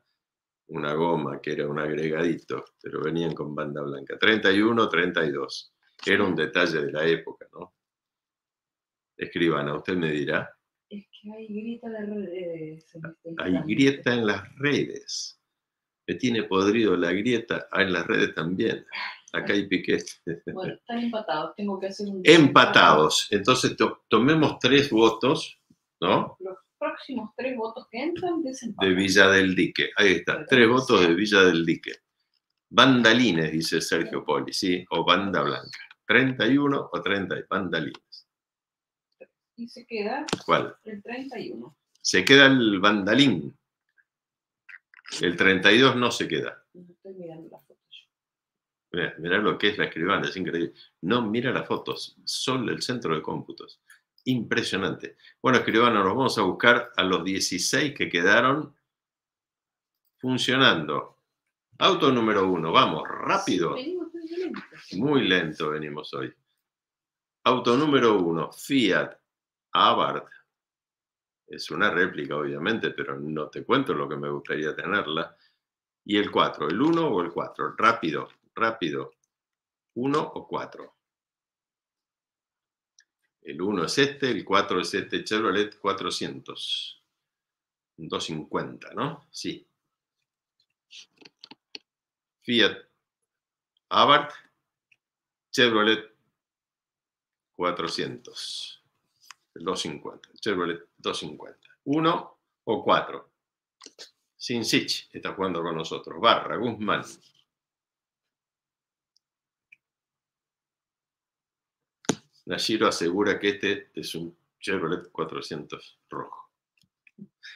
una goma que era un agregadito, pero venían con banda blanca. 31, 32. Era un detalle de la época, ¿no? Escribana, usted me dirá. Es que hay grieta en las redes. Este hay grieta en las redes. Me tiene podrido la grieta ah, en las redes también. Acá hay piquete. Bueno, están empatados. Tengo que hacer un... Empatados. Entonces tomemos tres votos, ¿no? Los próximos tres votos que entran De Villa del Dique, ahí está, tres votos de Villa del Dique. Bandalines, dice Sergio Poli, sí, o banda blanca. 31 o 30, bandalines. Y se queda ¿Cuál? el 31. Se queda el bandalín. El 32 no se queda. Estoy mirando las fotos. Mirá, lo que es la escribana, es increíble. No mira las fotos, son el centro de cómputos. Impresionante. Bueno, escribano, nos vamos a buscar a los 16 que quedaron funcionando. Auto número 1 vamos, rápido. Muy lento venimos hoy. Auto número 1 Fiat Abarth. Es una réplica, obviamente, pero no te cuento lo que me gustaría tenerla. Y el 4, ¿el 1 o el 4? Rápido, rápido. 1 o 4. El 1 es este, el 4 es este Chevrolet 400. 250, ¿no? Sí. Fiat Abarth Chevrolet 400. 250. Chevrolet 250. 1 o 4. Sitch está jugando con nosotros. Barra, Guzmán. Nashiro asegura que este es un Chevrolet 400 rojo.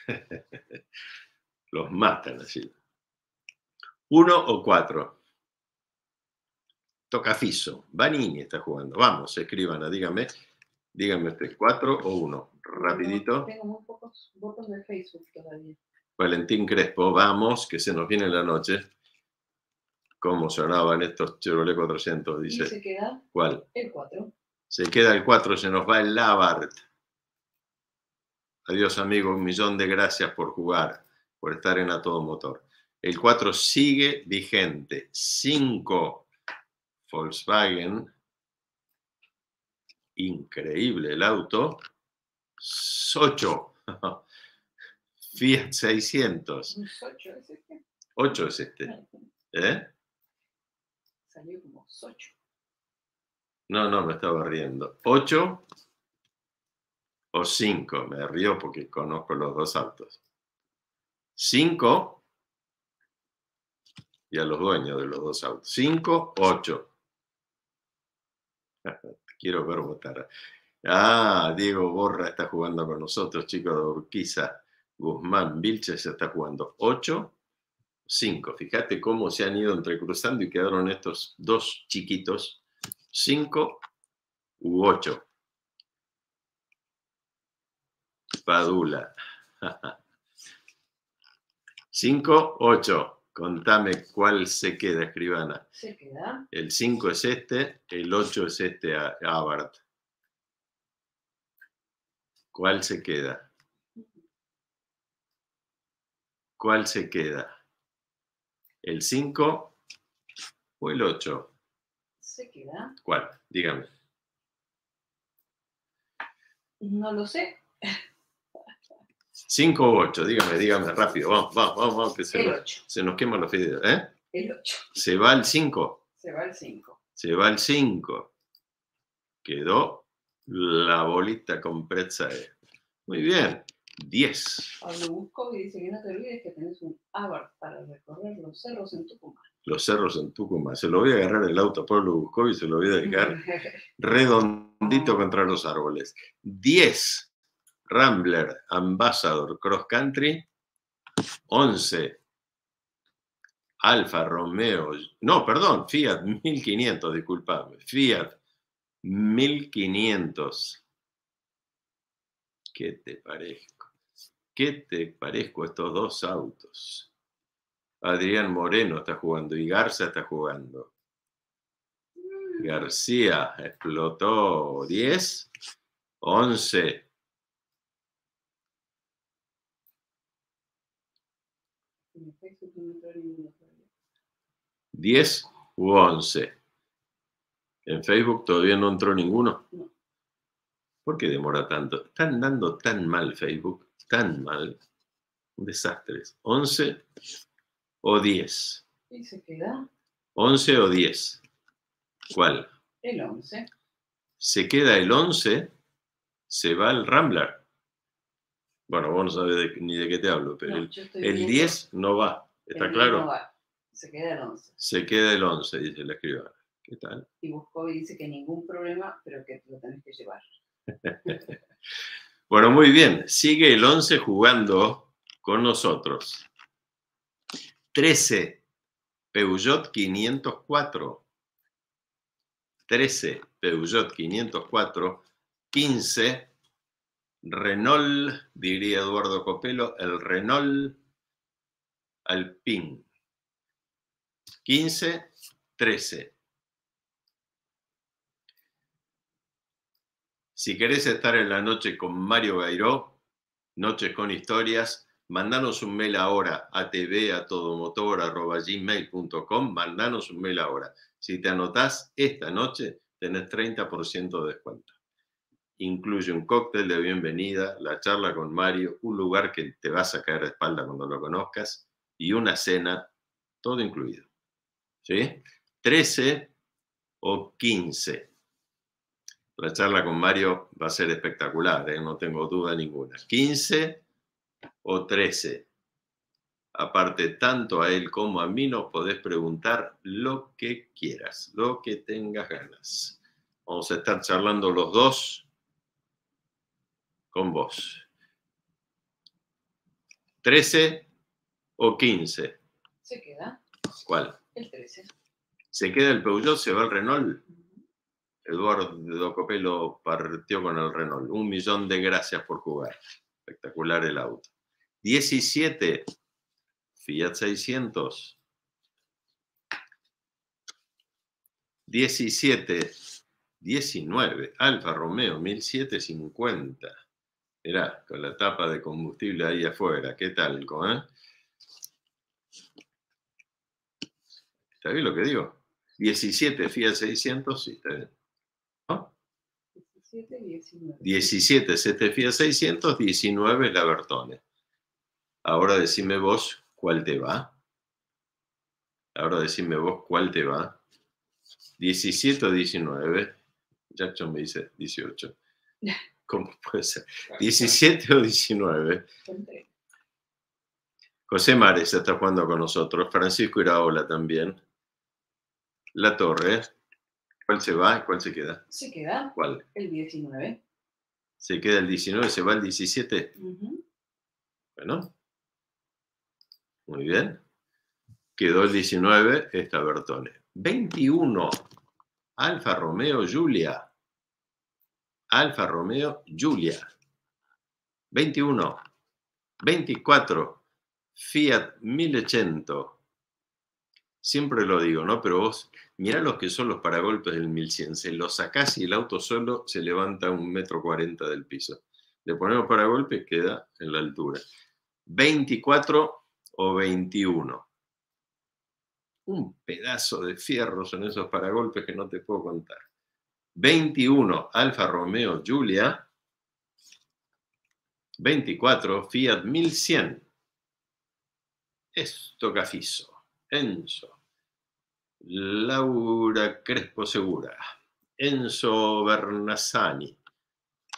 Los mata, Nashiro. Uno o cuatro. Fiso. Vanini está jugando. Vamos, escriban, díganme. Díganme es ¿cuatro o uno? Rapidito. Tengo muy pocos votos de Facebook todavía. Valentín Crespo, vamos, que se nos viene la noche. ¿Cómo sonaban estos Chevrolet 400? Dice. ¿Cuál? El 4. Se queda el 4, se nos va el Labart. Adiós amigo, un millón de gracias por jugar, por estar en A Todo Motor. El 4 sigue vigente. 5, Volkswagen. Increíble el auto. 8, Fiat 600. 8 es este. este. ¿Eh? Salió como 8. No, no, me estaba riendo. ¿Ocho o cinco? Me río porque conozco los dos autos. ¿Cinco? y a los dueños de los dos autos. Cinco, ocho? Quiero ver votar. Ah, Diego Borra está jugando con nosotros, chicos de Urquiza. Guzmán Vilches está jugando ocho, cinco? Fíjate cómo se han ido entrecruzando y quedaron estos dos chiquitos 5 u 8. Padula. 5, 8. Contame cuál se queda, escribana. Se queda. El 5 es este, el 8 es este, Abart. ¿Cuál se queda? ¿Cuál se queda? ¿El 5 o el 8? ¿Cuál? Dígame. No lo sé. 5 o 8, dígame, dígame rápido. Vamos, vamos, vamos, vamos que se, el va, se nos queman los fideos. ¿eh? El 8. ¿Se va el 5? Se va el 5. Se va el 5. Quedó la bolita con pretzel. Muy bien. 10. Pablo Busco y dice que no te olvides que tenés un ABAR para recorrer los cerros en Tucumán los cerros en Tucumán. Se lo voy a agarrar el auto a Pablo Buscó y se lo voy a dejar redondito contra los árboles. 10, Rambler Ambassador Cross Country. 11, Alfa Romeo. No, perdón, Fiat 1500, disculpadme. Fiat 1500. ¿Qué te parezco? ¿Qué te parezco estos dos autos? Adrián Moreno está jugando y Garza está jugando. García explotó 10, 11. ¿10 u 11? En Facebook todavía no entró ninguno. ¿Por qué demora tanto? Están dando tan mal Facebook, tan mal. Un desastre. 11 o 10? ¿Y se queda? 11 o 10. ¿Cuál? El 11. Se queda el 11, se va al Rambler. Bueno, vos no sabés ni de qué te hablo, pero el, 10 no va. ¿Está claro? No va. Se queda el 11. Se queda el 11, dice la escribana. ¿Qué tal? Y buscó y dice que ningún problema, pero que lo tenés que llevar. bueno, muy bien. Sigue el 11 jugando con nosotros. 13, Peugeot 504. 13, Peugeot 504. 15, Renault, diría Eduardo Copelo, el Renault Alpine. 15, 13. Si querés estar en la noche con Mario Gairó, Noches con Historias, mandanos un mail ahora a tv.todomotor.gmail.com, mandanos un mail ahora. Si te anotás esta noche, tenés 30% de descuento. Incluye un cóctel de bienvenida, la charla con Mario, un lugar que te vas a caer de espalda cuando lo conozcas y una cena, todo incluido. ¿Sí? 13 o 15. La charla con Mario va a ser espectacular, ¿eh? no tengo duda ninguna. 15 o 13. Aparte, tanto a él como a mí nos podés preguntar lo que quieras, lo que tengas ganas. Vamos a estar charlando los dos con vos. 13 o 15? Se queda. ¿Cuál? El 13. ¿Se queda el Peugeot? ¿Se va el Renault? Eduardo Copelo partió con el Renault. Un millón de gracias por jugar. Espectacular el auto. 17, Fiat 600. 17, 19, Alfa Romeo 1750. Mirá, con la tapa de combustible ahí afuera, ¿qué tal? Eh? ¿Está bien lo que digo? 17 Fiat 600, sí, está ¿No? 17, 19. 17 Fiat 600, 19 Labertone. Ahora decime vos cuál te va. Ahora decime vos cuál te va. 17 o 19. Jackson me dice 18. ¿Cómo puede ser? 17 o 19. José Mares está jugando con nosotros. Francisco Iraola también. La Torre. ¿Cuál se va y cuál se queda? Se queda. ¿Cuál? El 19. Se queda el 19, se va el 17. Bueno, muy bien. Quedó el 19, esta Bertone. 21, Alfa Romeo Giulia. Alfa Romeo Giulia. 21. 24, Fiat 1800. Siempre lo digo, ¿no? Pero vos, mirá los que son los paragolpes del 1100. Se los sacás y el auto solo se levanta un metro cuarenta del piso. Le ponemos paragolpes, y queda en la altura. 24, o 21. Un pedazo de fierro son esos paragolpes que no te puedo contar. 21 Alfa Romeo Giulia, 24 Fiat 1100. Esto Cafizo, Enzo, Laura Crespo Segura, Enzo Bernasani.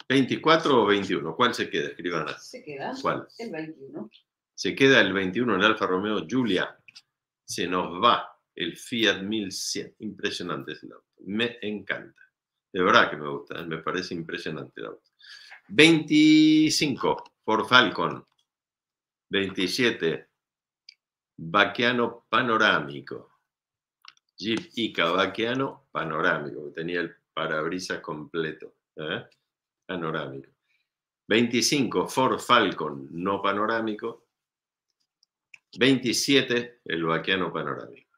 24 o 21, ¿cuál se queda? Escriban. ¿Se queda? ¿Cuál? El 21. Se queda el 21 en Alfa Romeo Giulia. Se nos va el Fiat 1100. Impresionante el auto. Me encanta. De verdad que me gusta. Me parece impresionante el auto. 25 Ford Falcon. 27 Baquiano Panorámico. Jeep Ica Baquiano Panorámico. tenía el parabrisas completo. ¿eh? Panorámico. 25 Ford Falcon no panorámico. 27, el Vaquiano Panorámico.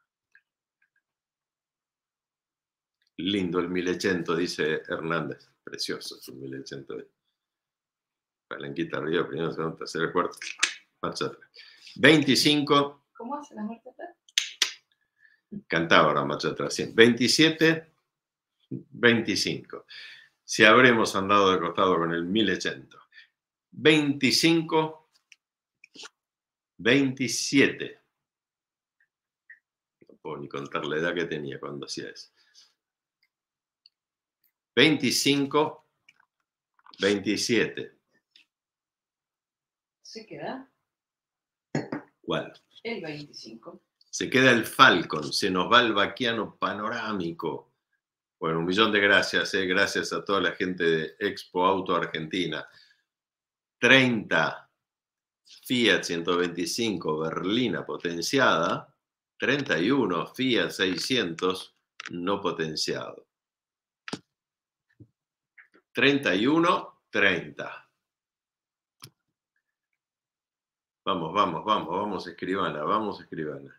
Lindo el 1800, dice Hernández. Precioso su 1800. Palanquita arriba, primero, segundo, tercero, cuarto. 25. ¿Cómo hace la marcha Cantaba ahora marcha atrás. 27, 25. Si habremos andado de costado con el 1800. 25, 27. No puedo ni contar la edad que tenía cuando hacía eso. 25, 27. ¿Se queda? ¿Cuál? El 25. Se queda el Falcon, se nos va el vaquiano panorámico. Bueno, un millón de gracias, eh, gracias a toda la gente de Expo Auto Argentina. 30, Fiat 125 berlina potenciada, 31 Fiat 600 no potenciado. 31, 30. Vamos, vamos, vamos, vamos, escribana, vamos, escribana.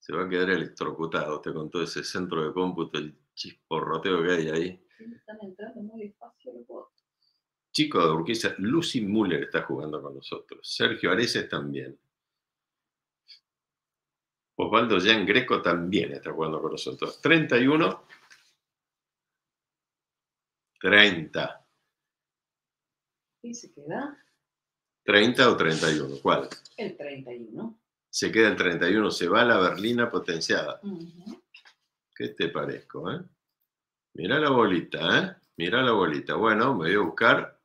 Se va a quedar electrocutado usted con todo ese centro de cómputo, el chisporroteo que hay ahí. Están entrando muy despacio, chico de Urquiza, Lucy Müller está jugando con nosotros, Sergio Areces también. Osvaldo Jean Greco también está jugando con nosotros. 31, 30. ¿Y se queda? 30 o 31, ¿cuál? El 31. Se queda el 31, se va a la berlina potenciada. ¿Qué te parezco, eh? Mirá la bolita, ¿eh? Mirá la bolita. Bueno, me voy a buscar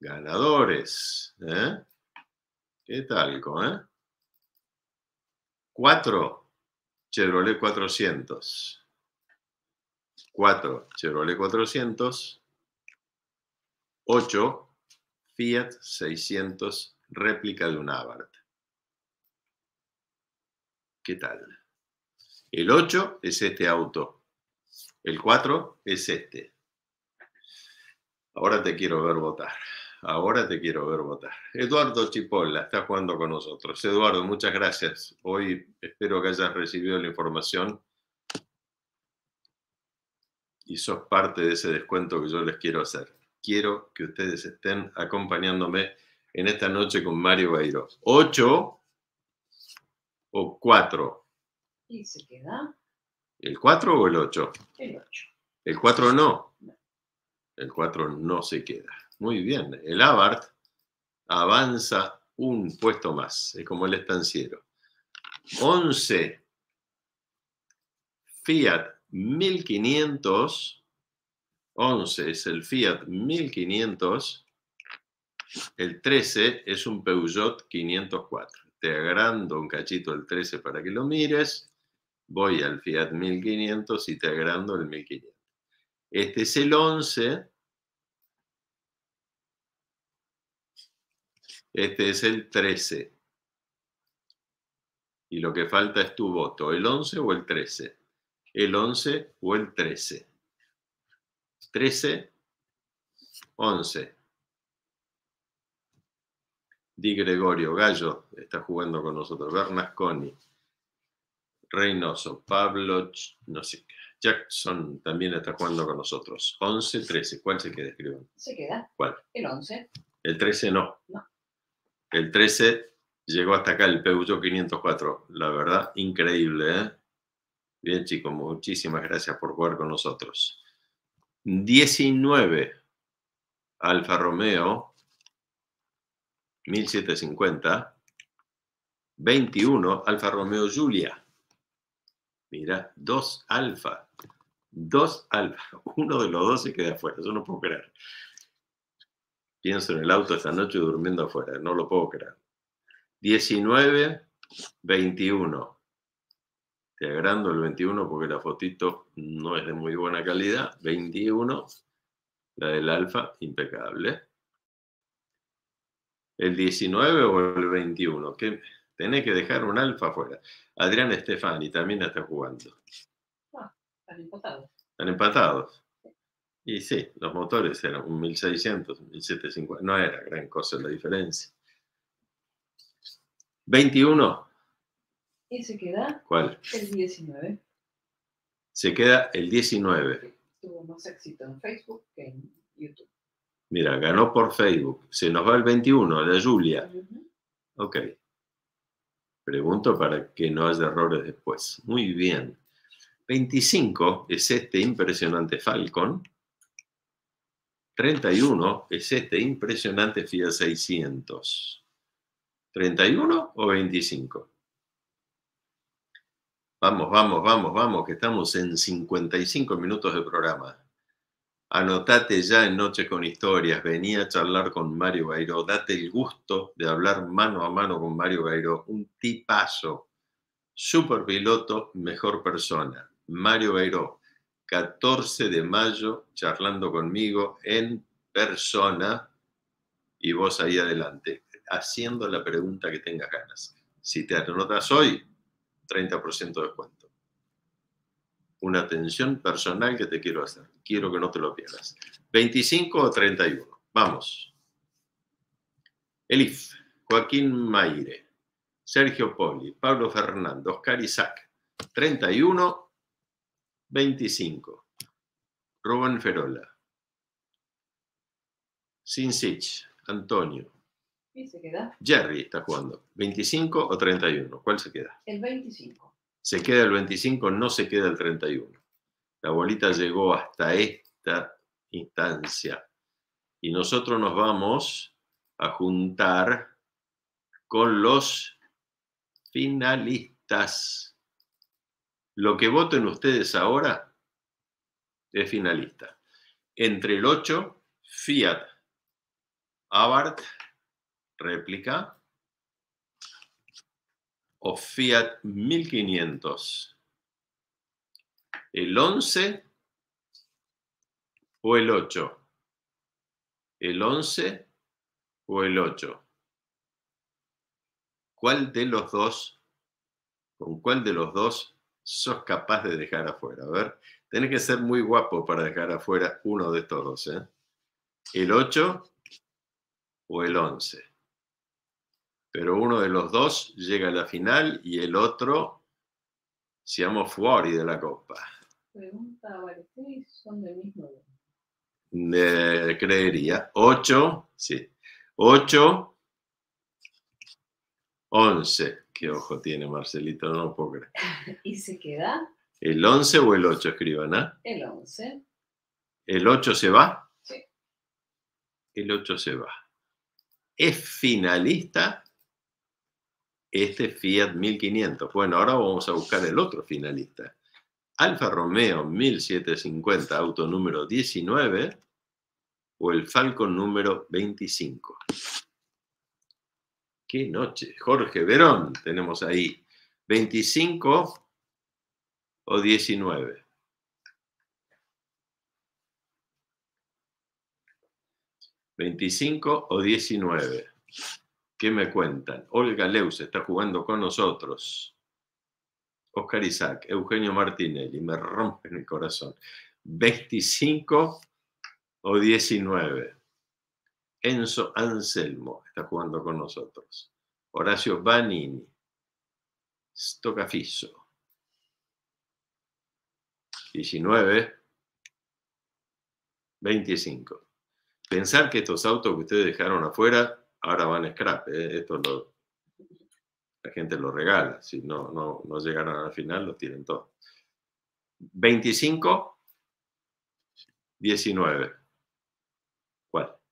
ganadores. ¿eh? ¿Qué tal? Eh? Cuatro Chevrolet 400. 4 Chevrolet 400. 8 Fiat 600, réplica de un Abarth. ¿Qué tal? El 8 es este auto. El 4 es este. Ahora te quiero ver votar ahora te quiero ver votar. Eduardo Chipolla está jugando con nosotros. Eduardo, muchas gracias. Hoy espero que hayas recibido la información y sos parte de ese descuento que yo les quiero hacer. Quiero que ustedes estén acompañándome en esta noche con Mario Bairo. ¿Ocho o cuatro? ¿Y se queda? ¿El cuatro o el ocho? El ocho. ¿El cuatro no? no. El cuatro no se queda. Muy bien, el Abart avanza un puesto más, es como el estanciero. 11, Fiat 1500, 11 es el Fiat 1500, el 13 es un Peugeot 504. Te agrando un cachito el 13 para que lo mires, voy al Fiat 1500 y te agrando el 1500. Este es el 11, Este es el 13. Y lo que falta es tu voto, el 11 o el 13. El 11 o el 13. 13, 11. Di Gregorio, Gallo, está jugando con nosotros. Bernasconi, Reynoso, Pablo, no sé, Jackson también está jugando con nosotros. 11, 13. ¿Cuál se queda, Se queda. ¿Cuál? El 11. El 13 no. No el 13 llegó hasta acá el Peugeot 504. La verdad, increíble. ¿eh? Bien, chicos, muchísimas gracias por jugar con nosotros. 19, Alfa Romeo, 1750. 21, Alfa Romeo Giulia. Mira, dos Alfa. Dos Alfa. Uno de los dos se queda afuera, eso no puedo creer. Pienso en el auto esta noche durmiendo afuera, no lo puedo creer. 19, 21. Te agrando el 21 porque la fotito no es de muy buena calidad. 21, la del alfa, impecable. ¿El 19 o el 21? Que tenés que dejar un alfa afuera. Adrián Estefani también está jugando. Ah, están empatados. Están empatados. Y sí, los motores eran un 1600, 1750, no era gran cosa la diferencia. 21. ¿Y se queda? ¿Cuál? El 19. Se queda el 19. Tuvo más éxito en Facebook que en YouTube. Mira, ganó por Facebook. Se nos va el 21, la Julia. Ok. Pregunto para que no haya errores después. Muy bien. 25 es este impresionante Falcon 31 es este impresionante Fiat 600. ¿31 o 25? Vamos, vamos, vamos, vamos, que estamos en 55 minutos de programa. Anotate ya en Noche con Historias. Venía a charlar con Mario Gairo. Date el gusto de hablar mano a mano con Mario Gairo. Un tipazo. Super piloto, mejor persona. Mario Gairo, 14 de mayo charlando conmigo en persona y vos ahí adelante, haciendo la pregunta que tengas ganas. Si te anotas hoy, 30% de descuento. Una atención personal que te quiero hacer. Quiero que no te lo pierdas. 25 o 31. Vamos. Elif, Joaquín Maire, Sergio Poli, Pablo Fernando, Oscar Isaac. 31 25. Roban Ferola. Sinsich, Antonio. ¿Y se queda? Jerry está jugando. ¿25 o 31? ¿Cuál se queda? El 25. Se queda el 25, no se queda el 31. La bolita llegó hasta esta instancia. Y nosotros nos vamos a juntar con los finalistas. Lo que voten ustedes ahora es finalista. Entre el 8, Fiat, Abarth, réplica, o Fiat 1500. El 11 o el 8. El 11 o el 8. ¿Cuál de los dos? ¿Con cuál de los dos sos capaz de dejar afuera. A ver, tenés que ser muy guapo para dejar afuera uno de estos dos. ¿eh? El 8 o el 11. Pero uno de los dos llega a la final y el otro llama fuori de la Copa. Pregunta, ¿vale? son del mismo? Eh, creería. 8, sí. 8, 11. Qué ojo tiene Marcelito, no lo puedo creer. y se queda. ¿El 11 o el 8 escriban? Ah? El 11. ¿El 8 se va? Sí. El 8 se va. Es finalista este Fiat 1500. Bueno, ahora vamos a buscar el otro finalista. Alfa Romeo 1750, auto número 19, o el Falcon número 25. Qué noche. Jorge Verón tenemos ahí. 25 o 19. ¿25 o 19? ¿Qué me cuentan? Olga Leus está jugando con nosotros. Oscar Isaac, Eugenio Martinelli, me rompen el corazón. ¿25 o 19? Enzo Anselmo está jugando con nosotros. Horacio Banini. Stocafiso. 19. 25. Pensar que estos autos que ustedes dejaron afuera ahora van a scrap. Eh, esto lo, la gente lo regala. Si no, no, llegaron a la final, los tienen todos. 25. 19.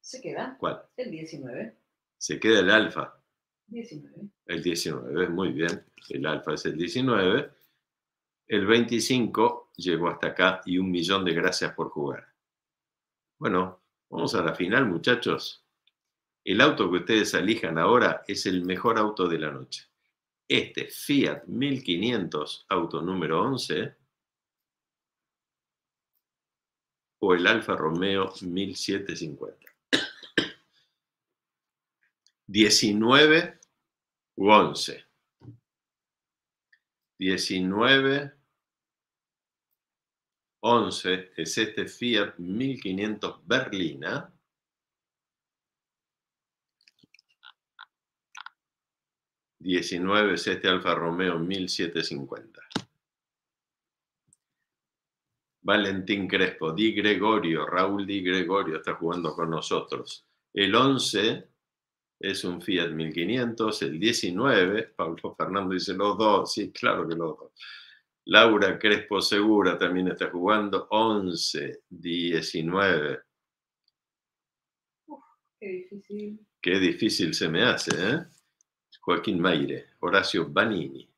Se queda. ¿Cuál? El 19. Se queda el alfa. 19. El 19, muy bien. El alfa es el 19. El 25 llegó hasta acá y un millón de gracias por jugar. Bueno, vamos a la final, muchachos. El auto que ustedes elijan ahora es el mejor auto de la noche. Este Fiat 1500, auto número 11, o el Alfa Romeo 1750. 19 u 11. 19 11 es este Fiat 1500 Berlina. 19, es este Alfa Romeo 1750. Valentín Crespo, Di Gregorio, Raúl Di Gregorio está jugando con nosotros. El 11 es un Fiat 1500, el 19, Pablo Fernando dice los dos, sí, claro que los dos. Laura Crespo Segura también está jugando, 11, 19. Uf, qué difícil. Qué difícil se me hace, ¿eh? Joaquín Maire, Horacio Banini.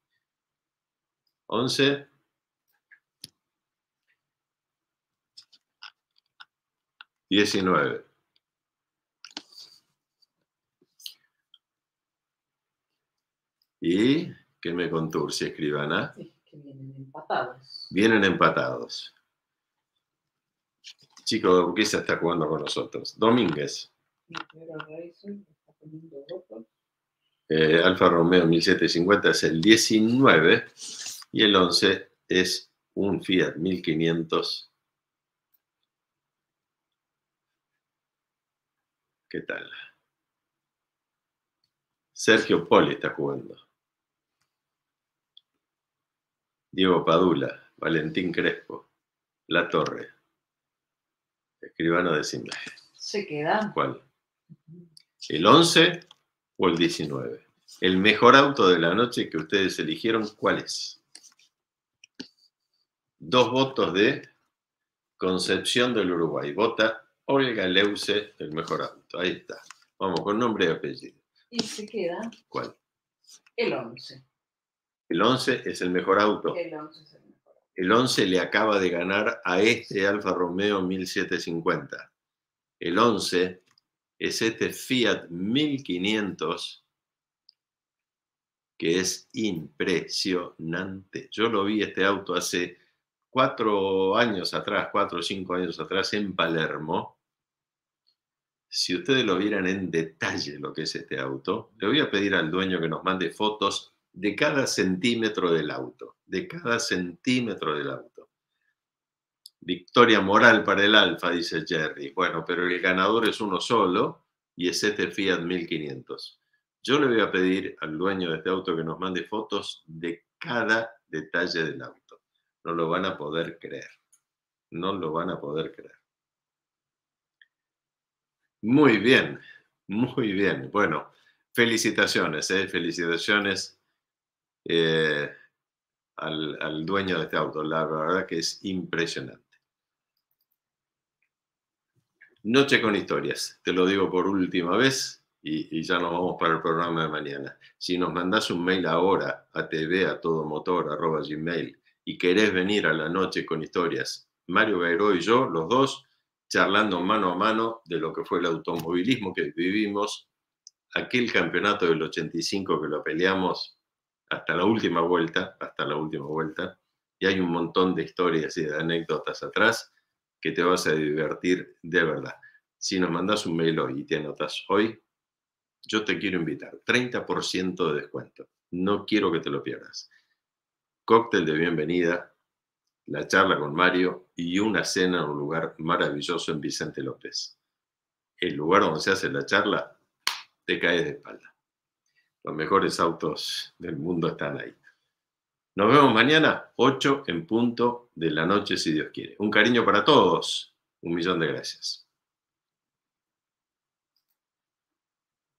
11. 19. ¿Y qué me contó escribana? que vienen empatados. Vienen empatados. Chico de Urquiza está jugando con nosotros. Domínguez. Eh, Alfa Romeo 1750 es el 19 y el 11 es un Fiat 1500. ¿Qué tal? Sergio Poli está jugando. Diego Padula, Valentín Crespo, La Torre, escribano de Sindaje. Se queda. ¿Cuál? ¿El 11 o el 19? El mejor auto de la noche que ustedes eligieron, ¿cuál es? Dos votos de Concepción del Uruguay. Vota Olga Leuce, el mejor auto. Ahí está. Vamos, con nombre y apellido. Y se queda. ¿Cuál? El 11. El 11 es el mejor auto. El 11 le acaba de ganar a este Alfa Romeo 1750. El 11 es este Fiat 1500 que es impresionante. Yo lo vi este auto hace cuatro años atrás, cuatro o cinco años atrás en Palermo. Si ustedes lo vieran en detalle lo que es este auto, le voy a pedir al dueño que nos mande fotos de cada centímetro del auto, de cada centímetro del auto. Victoria moral para el Alfa, dice Jerry. Bueno, pero el ganador es uno solo y es este Fiat 1500. Yo le voy a pedir al dueño de este auto que nos mande fotos de cada detalle del auto. No lo van a poder creer. No lo van a poder creer. Muy bien, muy bien. Bueno, felicitaciones, ¿eh? felicitaciones eh, al, dueño de este auto. La verdad que es impresionante. Noche con historias, te lo digo por última vez y, ya nos vamos para el programa de mañana. Si nos mandas un mail ahora a tv a todo motor, arroba, gmail y querés venir a la noche con historias, Mario Gairó y yo, los dos, charlando mano a mano de lo que fue el automovilismo que vivimos, aquel campeonato del 85 que lo peleamos hasta la última vuelta, hasta la última vuelta, y hay un montón de historias y de anécdotas atrás que te vas a divertir de verdad. Si nos mandas un mail hoy y te anotas hoy, yo te quiero invitar, 30% de descuento. No quiero que te lo pierdas. Cóctel de bienvenida, la charla con Mario y una cena en un lugar maravilloso en Vicente López. El lugar donde se hace la charla, te caes de espalda. Los mejores autos del mundo están ahí. Nos vemos mañana, 8 en punto de la noche, si Dios quiere. Un cariño para todos. Un millón de gracias.